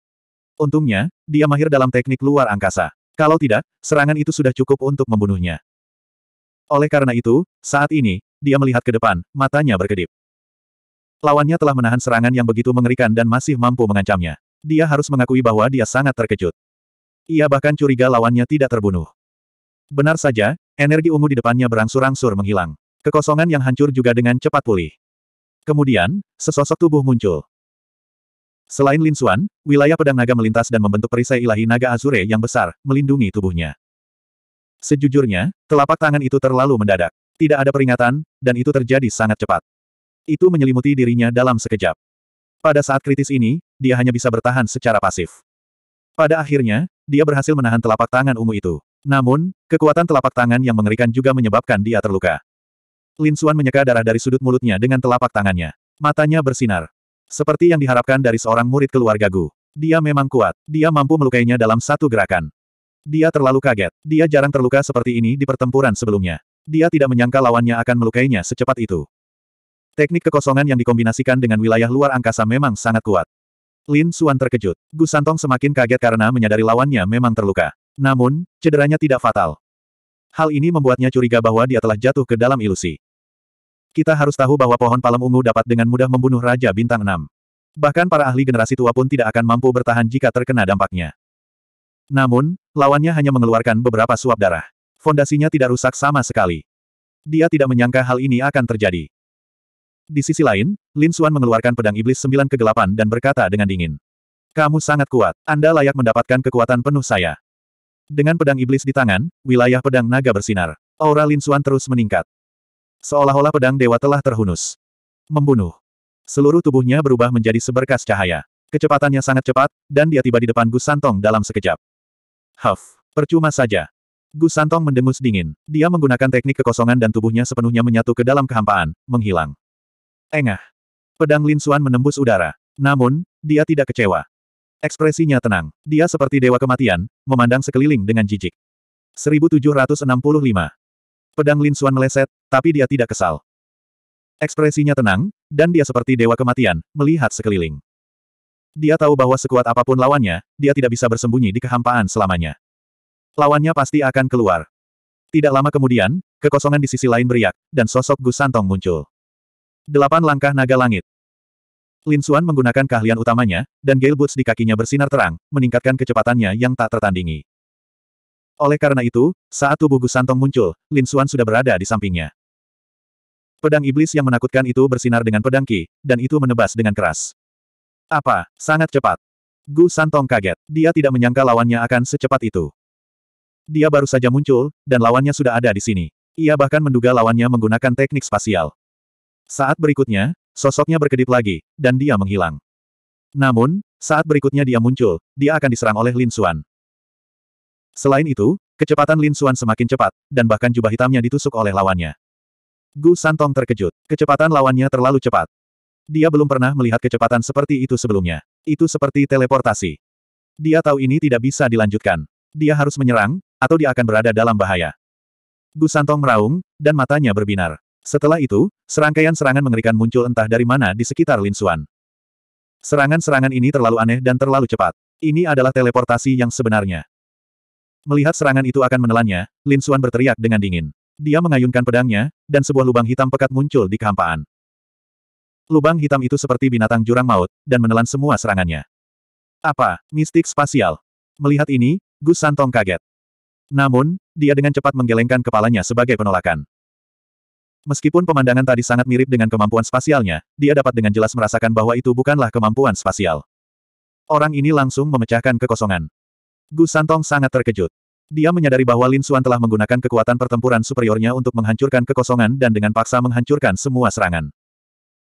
Untungnya, dia mahir dalam teknik luar angkasa. Kalau tidak, serangan itu sudah cukup untuk membunuhnya. Oleh karena itu, saat ini, dia melihat ke depan, matanya berkedip. Lawannya telah menahan serangan yang begitu mengerikan dan masih mampu mengancamnya. Dia harus mengakui bahwa dia sangat terkejut. Ia bahkan curiga lawannya tidak terbunuh. Benar saja, energi ungu di depannya berangsur-angsur menghilang. Kekosongan yang hancur juga dengan cepat pulih. Kemudian, sesosok tubuh muncul. Selain Lin Xuan, wilayah pedang naga melintas dan membentuk perisai ilahi naga Azure yang besar, melindungi tubuhnya. Sejujurnya, telapak tangan itu terlalu mendadak. Tidak ada peringatan, dan itu terjadi sangat cepat. Itu menyelimuti dirinya dalam sekejap. Pada saat kritis ini, dia hanya bisa bertahan secara pasif. Pada akhirnya, dia berhasil menahan telapak tangan ungu itu. Namun, kekuatan telapak tangan yang mengerikan juga menyebabkan dia terluka. Lin Suan menyeka darah dari sudut mulutnya dengan telapak tangannya. Matanya bersinar. Seperti yang diharapkan dari seorang murid keluarga Gu. Dia memang kuat. Dia mampu melukainya dalam satu gerakan. Dia terlalu kaget. Dia jarang terluka seperti ini di pertempuran sebelumnya. Dia tidak menyangka lawannya akan melukainya secepat itu. Teknik kekosongan yang dikombinasikan dengan wilayah luar angkasa memang sangat kuat. Lin Suan terkejut. Gu Santong semakin kaget karena menyadari lawannya memang terluka. Namun, cederanya tidak fatal. Hal ini membuatnya curiga bahwa dia telah jatuh ke dalam ilusi. Kita harus tahu bahwa pohon palem ungu dapat dengan mudah membunuh Raja Bintang 6. Bahkan para ahli generasi tua pun tidak akan mampu bertahan jika terkena dampaknya. Namun, lawannya hanya mengeluarkan beberapa suap darah. Fondasinya tidak rusak sama sekali. Dia tidak menyangka hal ini akan terjadi. Di sisi lain, Lin Xuan mengeluarkan pedang iblis sembilan kegelapan dan berkata dengan dingin. Kamu sangat kuat, Anda layak mendapatkan kekuatan penuh saya. Dengan pedang iblis di tangan, wilayah pedang naga bersinar. Aura Lin Xuan terus meningkat. Seolah-olah pedang dewa telah terhunus. Membunuh. Seluruh tubuhnya berubah menjadi seberkas cahaya. Kecepatannya sangat cepat, dan dia tiba di depan Gu Santong dalam sekejap. Huff, percuma saja. Gu Santong mendengus dingin. Dia menggunakan teknik kekosongan dan tubuhnya sepenuhnya menyatu ke dalam kehampaan, menghilang. Engah. Pedang Lin Suan menembus udara. Namun, dia tidak kecewa. Ekspresinya tenang. Dia seperti dewa kematian, memandang sekeliling dengan jijik. 1765. Pedang Lin Suan meleset, tapi dia tidak kesal. Ekspresinya tenang, dan dia seperti dewa kematian, melihat sekeliling. Dia tahu bahwa sekuat apapun lawannya, dia tidak bisa bersembunyi di kehampaan selamanya. Lawannya pasti akan keluar. Tidak lama kemudian, kekosongan di sisi lain beriak, dan sosok Gus Santong muncul. Delapan langkah naga langit. Lin Xuan menggunakan keahlian utamanya, dan Gale Boots di kakinya bersinar terang, meningkatkan kecepatannya yang tak tertandingi. Oleh karena itu, saat tubuh Gus Santong muncul, Lin Xuan sudah berada di sampingnya. Pedang iblis yang menakutkan itu bersinar dengan pedang Ki, dan itu menebas dengan keras. Apa? Sangat cepat. Gu Santong kaget. Dia tidak menyangka lawannya akan secepat itu. Dia baru saja muncul, dan lawannya sudah ada di sini. Ia bahkan menduga lawannya menggunakan teknik spasial. Saat berikutnya, sosoknya berkedip lagi, dan dia menghilang. Namun, saat berikutnya dia muncul, dia akan diserang oleh Lin Xuan. Selain itu, kecepatan Lin Xuan semakin cepat, dan bahkan jubah hitamnya ditusuk oleh lawannya. Gu Santong terkejut. Kecepatan lawannya terlalu cepat. Dia belum pernah melihat kecepatan seperti itu sebelumnya. Itu seperti teleportasi. Dia tahu ini tidak bisa dilanjutkan. Dia harus menyerang, atau dia akan berada dalam bahaya. Gu Santong meraung, dan matanya berbinar. Setelah itu, serangkaian serangan mengerikan muncul entah dari mana di sekitar Lin Xuan. Serangan-serangan ini terlalu aneh dan terlalu cepat. Ini adalah teleportasi yang sebenarnya. Melihat serangan itu akan menelannya, Lin Xuan berteriak dengan dingin. Dia mengayunkan pedangnya, dan sebuah lubang hitam pekat muncul di kehampaan. Lubang hitam itu seperti binatang jurang maut, dan menelan semua serangannya. Apa, mistik spasial? Melihat ini, Gus Santong kaget. Namun, dia dengan cepat menggelengkan kepalanya sebagai penolakan. Meskipun pemandangan tadi sangat mirip dengan kemampuan spasialnya, dia dapat dengan jelas merasakan bahwa itu bukanlah kemampuan spasial. Orang ini langsung memecahkan kekosongan. Gu Santong sangat terkejut. Dia menyadari bahwa Lin Xuan telah menggunakan kekuatan pertempuran superiornya untuk menghancurkan kekosongan dan dengan paksa menghancurkan semua serangan.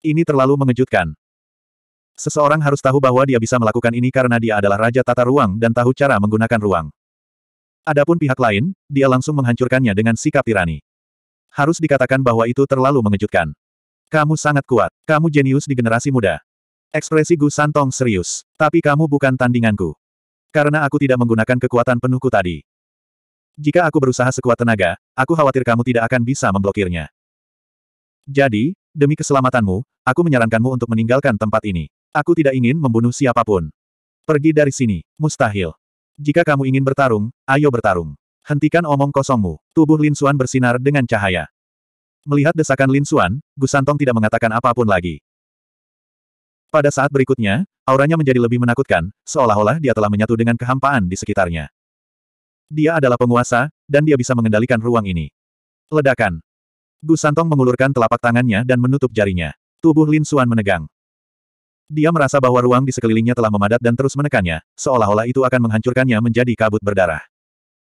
Ini terlalu mengejutkan. Seseorang harus tahu bahwa dia bisa melakukan ini karena dia adalah raja tata ruang dan tahu cara menggunakan ruang. Adapun pihak lain, dia langsung menghancurkannya dengan sikap tirani. Harus dikatakan bahwa itu terlalu mengejutkan. Kamu sangat kuat. Kamu jenius di generasi muda. Ekspresi Gu Santong serius. Tapi kamu bukan tandinganku. Karena aku tidak menggunakan kekuatan penuhku tadi. Jika aku berusaha sekuat tenaga, aku khawatir kamu tidak akan bisa memblokirnya. Jadi, demi keselamatanmu, aku menyarankanmu untuk meninggalkan tempat ini. Aku tidak ingin membunuh siapapun. Pergi dari sini, mustahil. Jika kamu ingin bertarung, ayo bertarung. Hentikan omong kosongmu. Tubuh Lin Xuan bersinar dengan cahaya. Melihat desakan Lin Xuan, Gusantong tidak mengatakan apapun lagi. Pada saat berikutnya, auranya menjadi lebih menakutkan, seolah-olah dia telah menyatu dengan kehampaan di sekitarnya. Dia adalah penguasa, dan dia bisa mengendalikan ruang ini. Ledakan. Gusantong mengulurkan telapak tangannya dan menutup jarinya. Tubuh Lin Xuan menegang. Dia merasa bahwa ruang di sekelilingnya telah memadat dan terus menekannya, seolah-olah itu akan menghancurkannya menjadi kabut berdarah.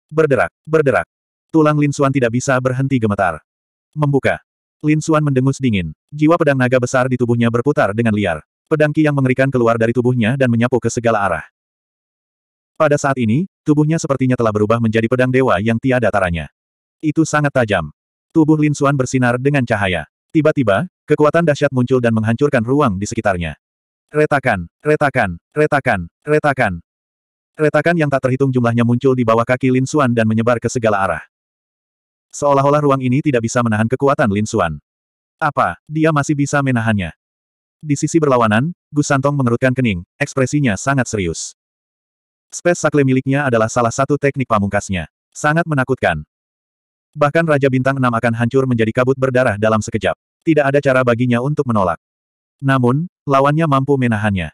Berderak, berderak. Tulang Lin Xuan tidak bisa berhenti gemetar. Membuka. Lin Xuan mendengus dingin. Jiwa pedang naga besar di tubuhnya berputar dengan liar. Pedang ki yang mengerikan keluar dari tubuhnya dan menyapu ke segala arah. Pada saat ini, tubuhnya sepertinya telah berubah menjadi pedang dewa yang tiada taranya. Itu sangat tajam. Tubuh Lin Xuan bersinar dengan cahaya. Tiba-tiba, kekuatan dahsyat muncul dan menghancurkan ruang di sekitarnya. Retakan, retakan, retakan, retakan. Retakan yang tak terhitung jumlahnya muncul di bawah kaki Lin Xuan dan menyebar ke segala arah. Seolah-olah ruang ini tidak bisa menahan kekuatan Lin Xuan. Apa, dia masih bisa menahannya? Di sisi berlawanan, Gus Santong mengerutkan kening, ekspresinya sangat serius. Spes sakle miliknya adalah salah satu teknik pamungkasnya. Sangat menakutkan. Bahkan Raja Bintang 6 akan hancur menjadi kabut berdarah dalam sekejap. Tidak ada cara baginya untuk menolak. Namun, lawannya mampu menahannya.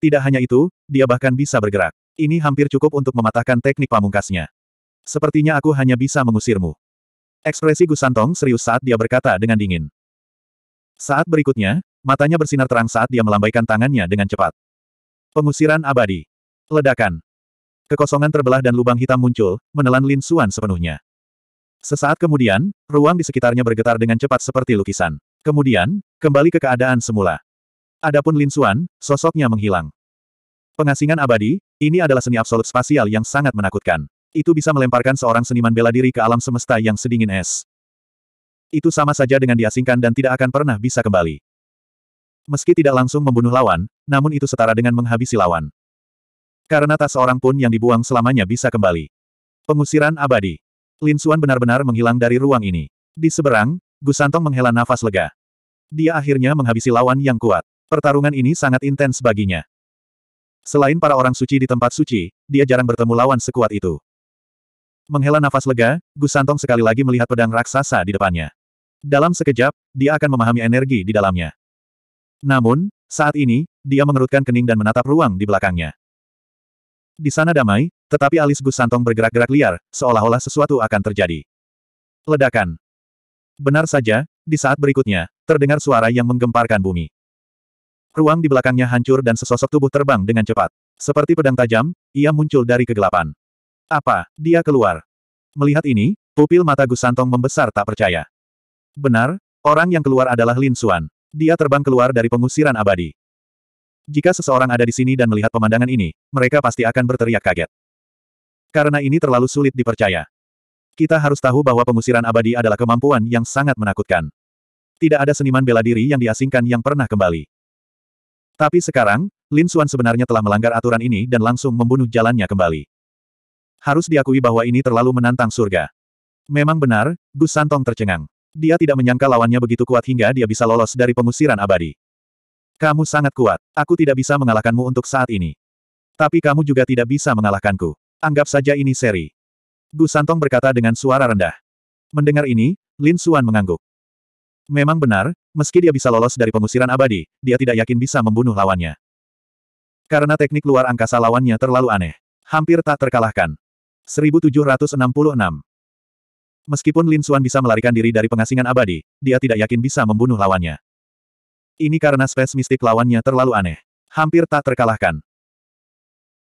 Tidak hanya itu, dia bahkan bisa bergerak. Ini hampir cukup untuk mematahkan teknik pamungkasnya. Sepertinya aku hanya bisa mengusirmu. Ekspresi Gusantong serius saat dia berkata dengan dingin. Saat berikutnya, matanya bersinar terang saat dia melambaikan tangannya dengan cepat. Pengusiran abadi. Ledakan. Kekosongan terbelah dan lubang hitam muncul, menelan Lin Suan sepenuhnya. Sesaat kemudian, ruang di sekitarnya bergetar dengan cepat seperti lukisan. Kemudian, kembali ke keadaan semula. Adapun Lin Suan, sosoknya menghilang. Pengasingan abadi, ini adalah seni absolut spasial yang sangat menakutkan. Itu bisa melemparkan seorang seniman bela diri ke alam semesta yang sedingin es. Itu sama saja dengan diasingkan dan tidak akan pernah bisa kembali. Meski tidak langsung membunuh lawan, namun itu setara dengan menghabisi lawan. Karena tak seorang pun yang dibuang selamanya bisa kembali. Pengusiran abadi. Lin Xuan benar-benar menghilang dari ruang ini. Di seberang, Gusantong menghela nafas lega. Dia akhirnya menghabisi lawan yang kuat. Pertarungan ini sangat intens baginya. Selain para orang suci di tempat suci, dia jarang bertemu lawan sekuat itu. Menghela nafas lega, Gus Santong sekali lagi melihat pedang raksasa di depannya. Dalam sekejap, dia akan memahami energi di dalamnya. Namun, saat ini, dia mengerutkan kening dan menatap ruang di belakangnya. Di sana damai, tetapi alis Gus Santong bergerak-gerak liar, seolah-olah sesuatu akan terjadi. Ledakan. Benar saja, di saat berikutnya, terdengar suara yang menggemparkan bumi. Ruang di belakangnya hancur dan sesosok tubuh terbang dengan cepat. Seperti pedang tajam, ia muncul dari kegelapan. Apa? Dia keluar. Melihat ini, pupil mata Gus Santong membesar tak percaya. Benar, orang yang keluar adalah Lin Suan. Dia terbang keluar dari pengusiran abadi. Jika seseorang ada di sini dan melihat pemandangan ini, mereka pasti akan berteriak kaget. Karena ini terlalu sulit dipercaya. Kita harus tahu bahwa pengusiran abadi adalah kemampuan yang sangat menakutkan. Tidak ada seniman bela diri yang diasingkan yang pernah kembali. Tapi sekarang, Lin Suan sebenarnya telah melanggar aturan ini dan langsung membunuh jalannya kembali. Harus diakui bahwa ini terlalu menantang surga. Memang benar, Gus Santong tercengang. Dia tidak menyangka lawannya begitu kuat hingga dia bisa lolos dari pengusiran abadi. Kamu sangat kuat. Aku tidak bisa mengalahkanmu untuk saat ini. Tapi kamu juga tidak bisa mengalahkanku. Anggap saja ini seri. Gus Santong berkata dengan suara rendah. Mendengar ini, Lin Suan mengangguk. Memang benar, Meski dia bisa lolos dari pengusiran abadi, dia tidak yakin bisa membunuh lawannya. Karena teknik luar angkasa lawannya terlalu aneh. Hampir tak terkalahkan. 1766 Meskipun Lin Xuan bisa melarikan diri dari pengasingan abadi, dia tidak yakin bisa membunuh lawannya. Ini karena spes mistik lawannya terlalu aneh. Hampir tak terkalahkan.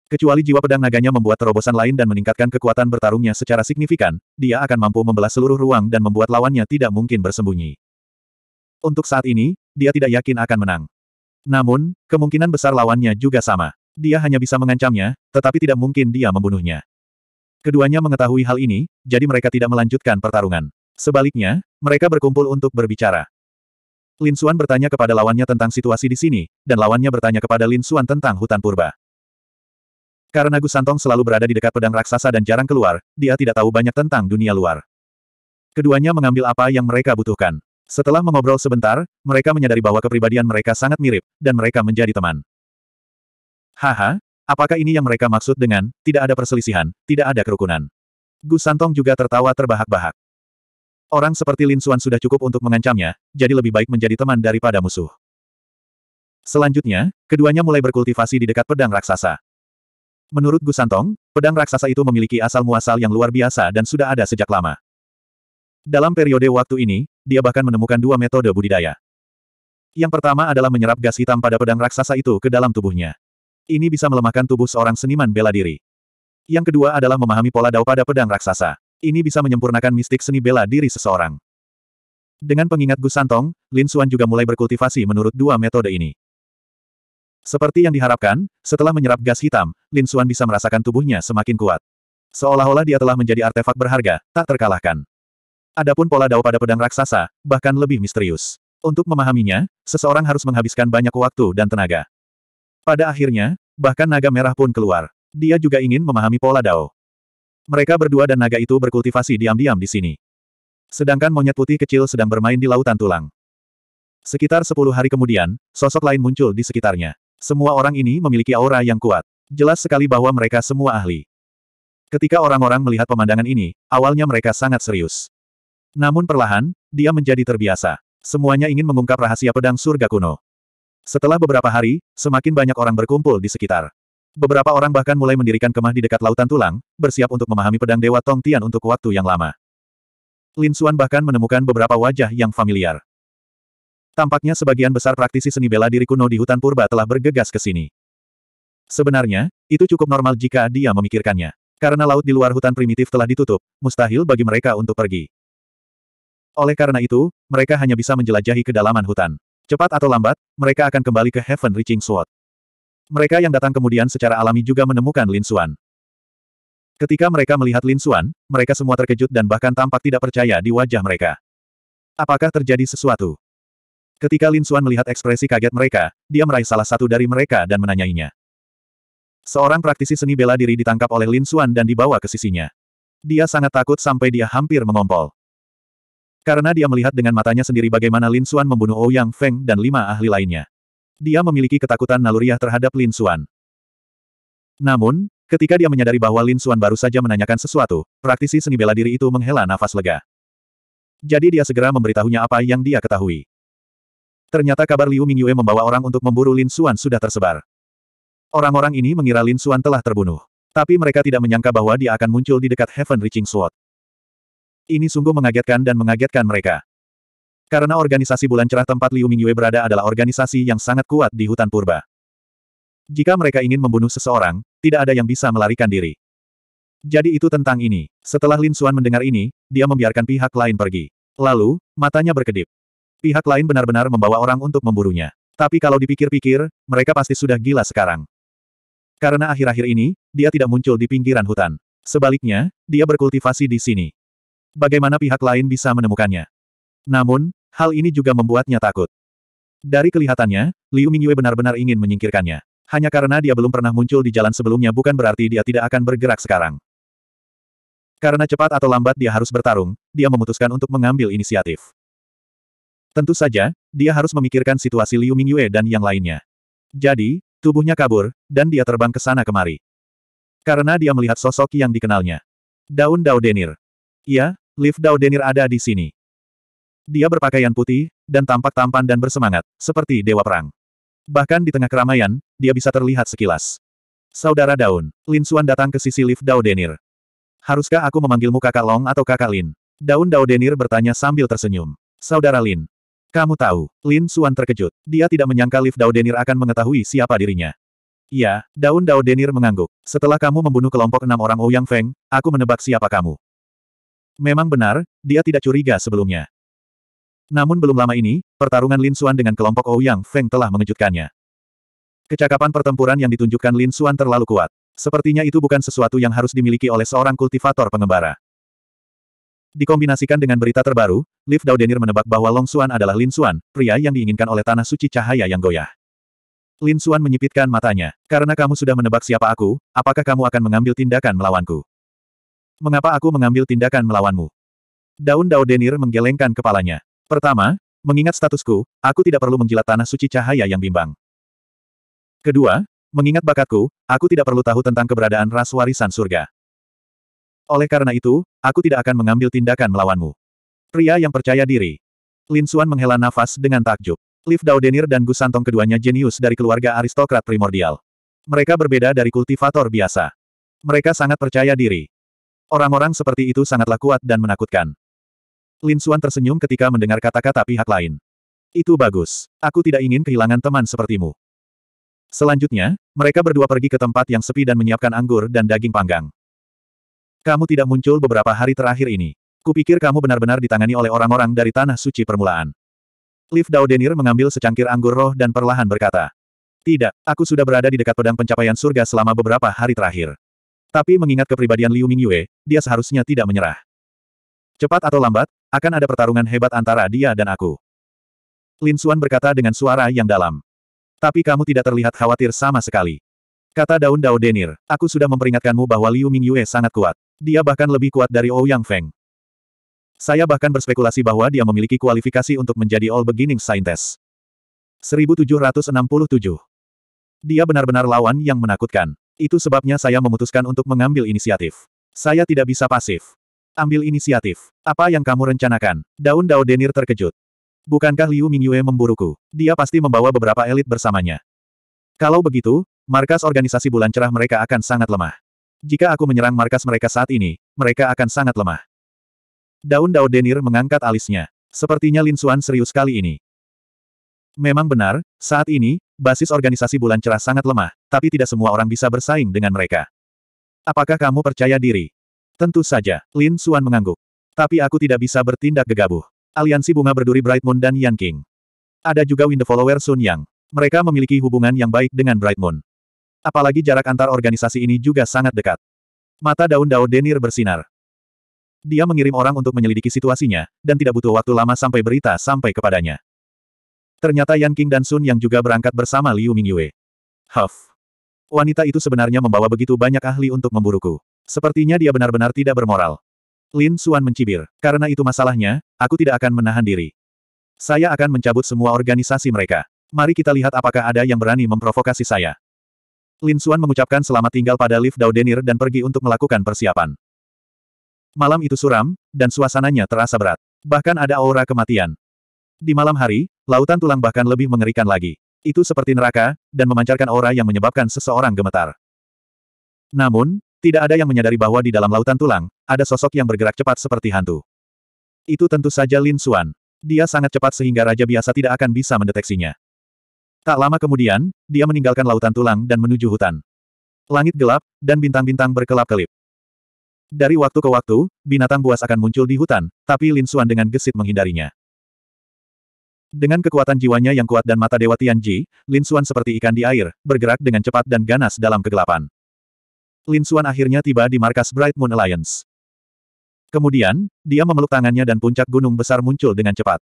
Kecuali jiwa pedang naganya membuat terobosan lain dan meningkatkan kekuatan bertarungnya secara signifikan, dia akan mampu membelah seluruh ruang dan membuat lawannya tidak mungkin bersembunyi. Untuk saat ini, dia tidak yakin akan menang. Namun, kemungkinan besar lawannya juga sama. Dia hanya bisa mengancamnya, tetapi tidak mungkin dia membunuhnya. Keduanya mengetahui hal ini, jadi mereka tidak melanjutkan pertarungan. Sebaliknya, mereka berkumpul untuk berbicara. Lin Xuan bertanya kepada lawannya tentang situasi di sini, dan lawannya bertanya kepada Lin Xuan tentang hutan purba. Karena Gusantong Santong selalu berada di dekat pedang raksasa dan jarang keluar, dia tidak tahu banyak tentang dunia luar. Keduanya mengambil apa yang mereka butuhkan. Setelah mengobrol sebentar, mereka menyadari bahwa kepribadian mereka sangat mirip, dan mereka menjadi teman. Haha, apakah ini yang mereka maksud dengan, tidak ada perselisihan, tidak ada kerukunan? Gu Santong juga tertawa terbahak-bahak. Orang seperti Lin Xuan sudah cukup untuk mengancamnya, jadi lebih baik menjadi teman daripada musuh. Selanjutnya, keduanya mulai berkultivasi di dekat pedang raksasa. Menurut Gu Santong, pedang raksasa itu memiliki asal-muasal yang luar biasa dan sudah ada sejak lama. Dalam periode waktu ini, dia bahkan menemukan dua metode budidaya. Yang pertama adalah menyerap gas hitam pada pedang raksasa itu ke dalam tubuhnya. Ini bisa melemahkan tubuh seorang seniman bela diri. Yang kedua adalah memahami pola dao pada pedang raksasa. Ini bisa menyempurnakan mistik seni bela diri seseorang. Dengan pengingat Gu Santong, Lin Xuan juga mulai berkultivasi menurut dua metode ini. Seperti yang diharapkan, setelah menyerap gas hitam, Lin Xuan bisa merasakan tubuhnya semakin kuat. Seolah-olah dia telah menjadi artefak berharga, tak terkalahkan. Adapun pola dao pada pedang raksasa, bahkan lebih misterius. Untuk memahaminya, seseorang harus menghabiskan banyak waktu dan tenaga. Pada akhirnya, bahkan naga merah pun keluar. Dia juga ingin memahami pola dao. Mereka berdua dan naga itu berkultivasi diam-diam di sini. Sedangkan monyet putih kecil sedang bermain di lautan tulang. Sekitar sepuluh hari kemudian, sosok lain muncul di sekitarnya. Semua orang ini memiliki aura yang kuat. Jelas sekali bahwa mereka semua ahli. Ketika orang-orang melihat pemandangan ini, awalnya mereka sangat serius. Namun perlahan, dia menjadi terbiasa. Semuanya ingin mengungkap rahasia pedang surga kuno. Setelah beberapa hari, semakin banyak orang berkumpul di sekitar. Beberapa orang bahkan mulai mendirikan kemah di dekat lautan tulang, bersiap untuk memahami pedang Dewa Tong Tian untuk waktu yang lama. Lin Xuan bahkan menemukan beberapa wajah yang familiar. Tampaknya sebagian besar praktisi seni bela diri kuno di hutan purba telah bergegas ke sini. Sebenarnya, itu cukup normal jika dia memikirkannya. Karena laut di luar hutan primitif telah ditutup, mustahil bagi mereka untuk pergi. Oleh karena itu, mereka hanya bisa menjelajahi kedalaman hutan. Cepat atau lambat, mereka akan kembali ke Heaven Reaching Sword. Mereka yang datang kemudian secara alami juga menemukan Lin Xuan. Ketika mereka melihat Lin Xuan, mereka semua terkejut dan bahkan tampak tidak percaya di wajah mereka. Apakah terjadi sesuatu? Ketika Lin Xuan melihat ekspresi kaget mereka, dia meraih salah satu dari mereka dan menanyainya. Seorang praktisi seni bela diri ditangkap oleh Lin Xuan dan dibawa ke sisinya. Dia sangat takut sampai dia hampir mengompol. Karena dia melihat dengan matanya sendiri bagaimana Lin Xuan membunuh Ouyang oh Feng dan lima ahli lainnya. Dia memiliki ketakutan naluriah terhadap Lin Xuan. Namun, ketika dia menyadari bahwa Lin Xuan baru saja menanyakan sesuatu, praktisi seni bela diri itu menghela nafas lega. Jadi dia segera memberitahunya apa yang dia ketahui. Ternyata kabar Liu Mingyue membawa orang untuk memburu Lin Xuan sudah tersebar. Orang-orang ini mengira Lin Xuan telah terbunuh. Tapi mereka tidak menyangka bahwa dia akan muncul di dekat Heaven Reaching Sword. Ini sungguh mengagetkan dan mengagetkan mereka. Karena organisasi bulan cerah tempat Liu Mingyue berada adalah organisasi yang sangat kuat di hutan purba. Jika mereka ingin membunuh seseorang, tidak ada yang bisa melarikan diri. Jadi itu tentang ini. Setelah Lin Xuan mendengar ini, dia membiarkan pihak lain pergi. Lalu, matanya berkedip. Pihak lain benar-benar membawa orang untuk memburunya. Tapi kalau dipikir-pikir, mereka pasti sudah gila sekarang. Karena akhir-akhir ini, dia tidak muncul di pinggiran hutan. Sebaliknya, dia berkultivasi di sini bagaimana pihak lain bisa menemukannya. Namun, hal ini juga membuatnya takut. Dari kelihatannya, Liu Mingyue benar-benar ingin menyingkirkannya. Hanya karena dia belum pernah muncul di jalan sebelumnya bukan berarti dia tidak akan bergerak sekarang. Karena cepat atau lambat dia harus bertarung, dia memutuskan untuk mengambil inisiatif. Tentu saja, dia harus memikirkan situasi Liu Mingyue dan yang lainnya. Jadi, tubuhnya kabur, dan dia terbang ke sana kemari. Karena dia melihat sosok yang dikenalnya. Daun Dao Denir. Ia, Liv Dao Denir ada di sini. Dia berpakaian putih, dan tampak tampan dan bersemangat, seperti dewa perang. Bahkan di tengah keramaian, dia bisa terlihat sekilas. Saudara Daun, Lin Suan datang ke sisi Liv Dao Denir. Haruskah aku memanggilmu kakak Long atau kakak Lin? Daun Dao Denir bertanya sambil tersenyum. Saudara Lin. Kamu tahu, Lin Suan terkejut. Dia tidak menyangka Liv Dao Denir akan mengetahui siapa dirinya. Ya, Daun Dao Denir mengangguk. Setelah kamu membunuh kelompok enam orang Ouyang oh Feng, aku menebak siapa kamu. Memang benar, dia tidak curiga sebelumnya. Namun belum lama ini, pertarungan Lin Xuan dengan kelompok Ouyang oh Feng telah mengejutkannya. Kecakapan pertempuran yang ditunjukkan Lin Xuan terlalu kuat. Sepertinya itu bukan sesuatu yang harus dimiliki oleh seorang kultivator pengembara. Dikombinasikan dengan berita terbaru, Liv Daudenir menebak bahwa Long Xuan adalah Lin Xuan, pria yang diinginkan oleh Tanah Suci Cahaya yang goyah. Lin Xuan menyipitkan matanya. Karena kamu sudah menebak siapa aku, apakah kamu akan mengambil tindakan melawanku? mengapa aku mengambil tindakan melawanmu? Daun Dao Denir menggelengkan kepalanya. Pertama, mengingat statusku, aku tidak perlu menjilat tanah suci cahaya yang bimbang. Kedua, mengingat bakatku, aku tidak perlu tahu tentang keberadaan ras warisan surga. Oleh karena itu, aku tidak akan mengambil tindakan melawanmu. Pria yang percaya diri. Lin Xuan menghela nafas dengan takjub. Liv Denir dan Gu Santong keduanya jenius dari keluarga aristokrat primordial. Mereka berbeda dari kultivator biasa. Mereka sangat percaya diri. Orang-orang seperti itu sangatlah kuat dan menakutkan. Lin Xuan tersenyum ketika mendengar kata-kata pihak lain. Itu bagus. Aku tidak ingin kehilangan teman sepertimu. Selanjutnya, mereka berdua pergi ke tempat yang sepi dan menyiapkan anggur dan daging panggang. Kamu tidak muncul beberapa hari terakhir ini. Kupikir kamu benar-benar ditangani oleh orang-orang dari tanah suci permulaan. Liv Daudenir mengambil secangkir anggur roh dan perlahan berkata. Tidak, aku sudah berada di dekat pedang pencapaian surga selama beberapa hari terakhir. Tapi mengingat kepribadian Liu Mingyue, dia seharusnya tidak menyerah. Cepat atau lambat, akan ada pertarungan hebat antara dia dan aku. Lin Xuan berkata dengan suara yang dalam. Tapi kamu tidak terlihat khawatir sama sekali. Kata Daun Dao Denir, aku sudah memperingatkanmu bahwa Liu Mingyue sangat kuat. Dia bahkan lebih kuat dari Ouyang Feng. Saya bahkan berspekulasi bahwa dia memiliki kualifikasi untuk menjadi All Beginning Scientist. 1767. Dia benar-benar lawan yang menakutkan. Itu sebabnya saya memutuskan untuk mengambil inisiatif. Saya tidak bisa pasif. Ambil inisiatif. Apa yang kamu rencanakan? Daun Dao Denir terkejut. Bukankah Liu Mingyue memburuku? Dia pasti membawa beberapa elit bersamanya. Kalau begitu, markas organisasi bulan cerah mereka akan sangat lemah. Jika aku menyerang markas mereka saat ini, mereka akan sangat lemah. Daun Dao Denir mengangkat alisnya. Sepertinya Lin Xuan serius kali ini. Memang benar, saat ini, basis organisasi bulan cerah sangat lemah, tapi tidak semua orang bisa bersaing dengan mereka. Apakah kamu percaya diri? Tentu saja, Lin Suan mengangguk. Tapi aku tidak bisa bertindak gegabah. Aliansi bunga berduri Bright Moon dan Yan King. Ada juga Wind Follower Sun Yang. Mereka memiliki hubungan yang baik dengan Bright Moon. Apalagi jarak antar organisasi ini juga sangat dekat. Mata daun Dao Denir bersinar. Dia mengirim orang untuk menyelidiki situasinya, dan tidak butuh waktu lama sampai berita sampai kepadanya. Ternyata Yan King dan Sun yang juga berangkat bersama Liu Mingyue. Huff. Wanita itu sebenarnya membawa begitu banyak ahli untuk memburuku. Sepertinya dia benar-benar tidak bermoral. Lin Suan mencibir. Karena itu masalahnya, aku tidak akan menahan diri. Saya akan mencabut semua organisasi mereka. Mari kita lihat apakah ada yang berani memprovokasi saya. Lin Suan mengucapkan selamat tinggal pada Liv Daudenir dan pergi untuk melakukan persiapan. Malam itu suram, dan suasananya terasa berat. Bahkan ada aura kematian. Di malam hari, Lautan tulang bahkan lebih mengerikan lagi. Itu seperti neraka, dan memancarkan aura yang menyebabkan seseorang gemetar. Namun, tidak ada yang menyadari bahwa di dalam lautan tulang, ada sosok yang bergerak cepat seperti hantu. Itu tentu saja Lin Xuan. Dia sangat cepat sehingga raja biasa tidak akan bisa mendeteksinya. Tak lama kemudian, dia meninggalkan lautan tulang dan menuju hutan. Langit gelap, dan bintang-bintang berkelap-kelip. Dari waktu ke waktu, binatang buas akan muncul di hutan, tapi Lin Xuan dengan gesit menghindarinya. Dengan kekuatan jiwanya yang kuat dan mata Dewa Tianji, Lin Xuan seperti ikan di air, bergerak dengan cepat dan ganas dalam kegelapan. Lin Xuan akhirnya tiba di markas Bright Moon Alliance. Kemudian, dia memeluk tangannya dan puncak gunung besar muncul dengan cepat.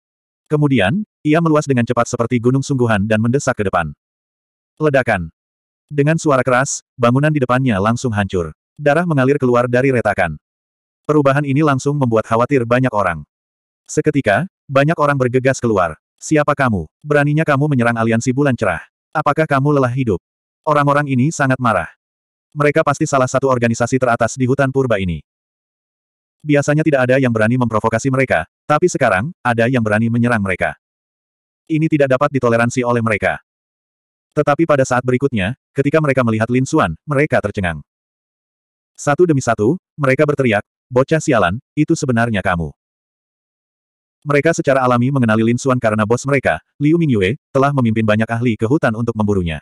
Kemudian, ia meluas dengan cepat seperti gunung sungguhan dan mendesak ke depan. Ledakan. Dengan suara keras, bangunan di depannya langsung hancur. Darah mengalir keluar dari retakan. Perubahan ini langsung membuat khawatir banyak orang. Seketika, banyak orang bergegas keluar. Siapa kamu? Beraninya kamu menyerang aliansi bulan cerah. Apakah kamu lelah hidup? Orang-orang ini sangat marah. Mereka pasti salah satu organisasi teratas di hutan purba ini. Biasanya tidak ada yang berani memprovokasi mereka, tapi sekarang, ada yang berani menyerang mereka. Ini tidak dapat ditoleransi oleh mereka. Tetapi pada saat berikutnya, ketika mereka melihat Lin Xuan, mereka tercengang. Satu demi satu, mereka berteriak, bocah sialan, itu sebenarnya kamu. Mereka secara alami mengenali Lin Xuan karena bos mereka, Liu Mingyue, telah memimpin banyak ahli ke hutan untuk memburunya.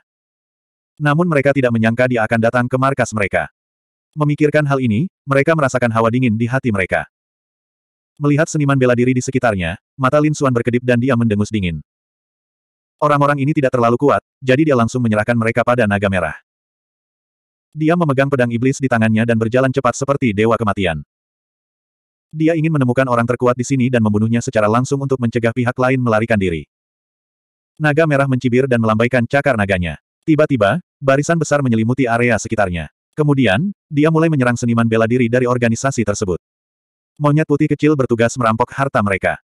Namun mereka tidak menyangka dia akan datang ke markas mereka. Memikirkan hal ini, mereka merasakan hawa dingin di hati mereka. Melihat seniman bela diri di sekitarnya, mata Lin Xuan berkedip dan dia mendengus dingin. Orang-orang ini tidak terlalu kuat, jadi dia langsung menyerahkan mereka pada naga merah. Dia memegang pedang iblis di tangannya dan berjalan cepat seperti dewa kematian. Dia ingin menemukan orang terkuat di sini dan membunuhnya secara langsung untuk mencegah pihak lain melarikan diri. Naga merah mencibir dan melambaikan cakar naganya. Tiba-tiba, barisan besar menyelimuti area sekitarnya. Kemudian, dia mulai menyerang seniman bela diri dari organisasi tersebut. Monyet putih kecil bertugas merampok harta mereka.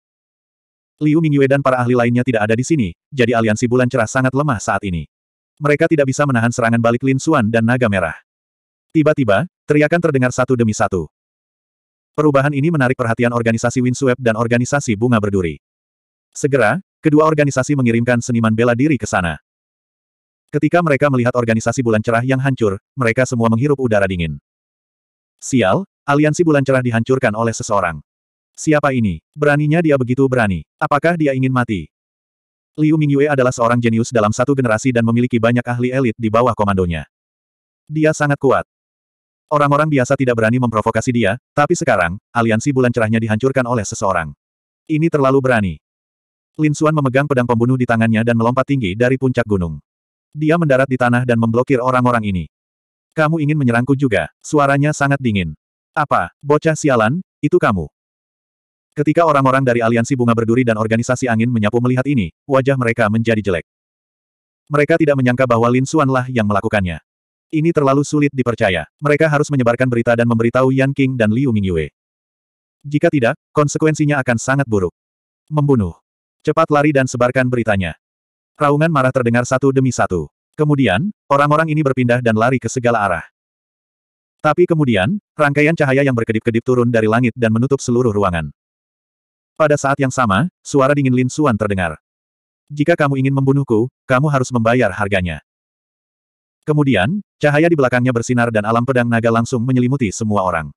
Liu Mingyue dan para ahli lainnya tidak ada di sini, jadi aliansi bulan cerah sangat lemah saat ini. Mereka tidak bisa menahan serangan balik Lin Xuan dan Naga Merah. Tiba-tiba, teriakan terdengar satu demi satu. Perubahan ini menarik perhatian organisasi Winsweb dan organisasi Bunga Berduri. Segera, kedua organisasi mengirimkan seniman bela diri ke sana. Ketika mereka melihat organisasi bulan cerah yang hancur, mereka semua menghirup udara dingin. Sial, aliansi bulan cerah dihancurkan oleh seseorang. Siapa ini? Beraninya dia begitu berani. Apakah dia ingin mati? Liu Mingyue adalah seorang jenius dalam satu generasi dan memiliki banyak ahli elit di bawah komandonya. Dia sangat kuat. Orang-orang biasa tidak berani memprovokasi dia, tapi sekarang, aliansi bulan cerahnya dihancurkan oleh seseorang. Ini terlalu berani. Lin Xuan memegang pedang pembunuh di tangannya dan melompat tinggi dari puncak gunung. Dia mendarat di tanah dan memblokir orang-orang ini. Kamu ingin menyerangku juga, suaranya sangat dingin. Apa, bocah sialan, itu kamu. Ketika orang-orang dari aliansi bunga berduri dan organisasi angin menyapu melihat ini, wajah mereka menjadi jelek. Mereka tidak menyangka bahwa Lin Xuan lah yang melakukannya. Ini terlalu sulit dipercaya. Mereka harus menyebarkan berita dan memberitahu Yan King dan Liu Mingyue. Jika tidak, konsekuensinya akan sangat buruk. Membunuh. Cepat lari dan sebarkan beritanya. Raungan marah terdengar satu demi satu. Kemudian, orang-orang ini berpindah dan lari ke segala arah. Tapi kemudian, rangkaian cahaya yang berkedip-kedip turun dari langit dan menutup seluruh ruangan. Pada saat yang sama, suara dingin Lin Suan terdengar. Jika kamu ingin membunuhku, kamu harus membayar harganya. Kemudian, cahaya di belakangnya bersinar dan alam pedang naga langsung menyelimuti semua orang.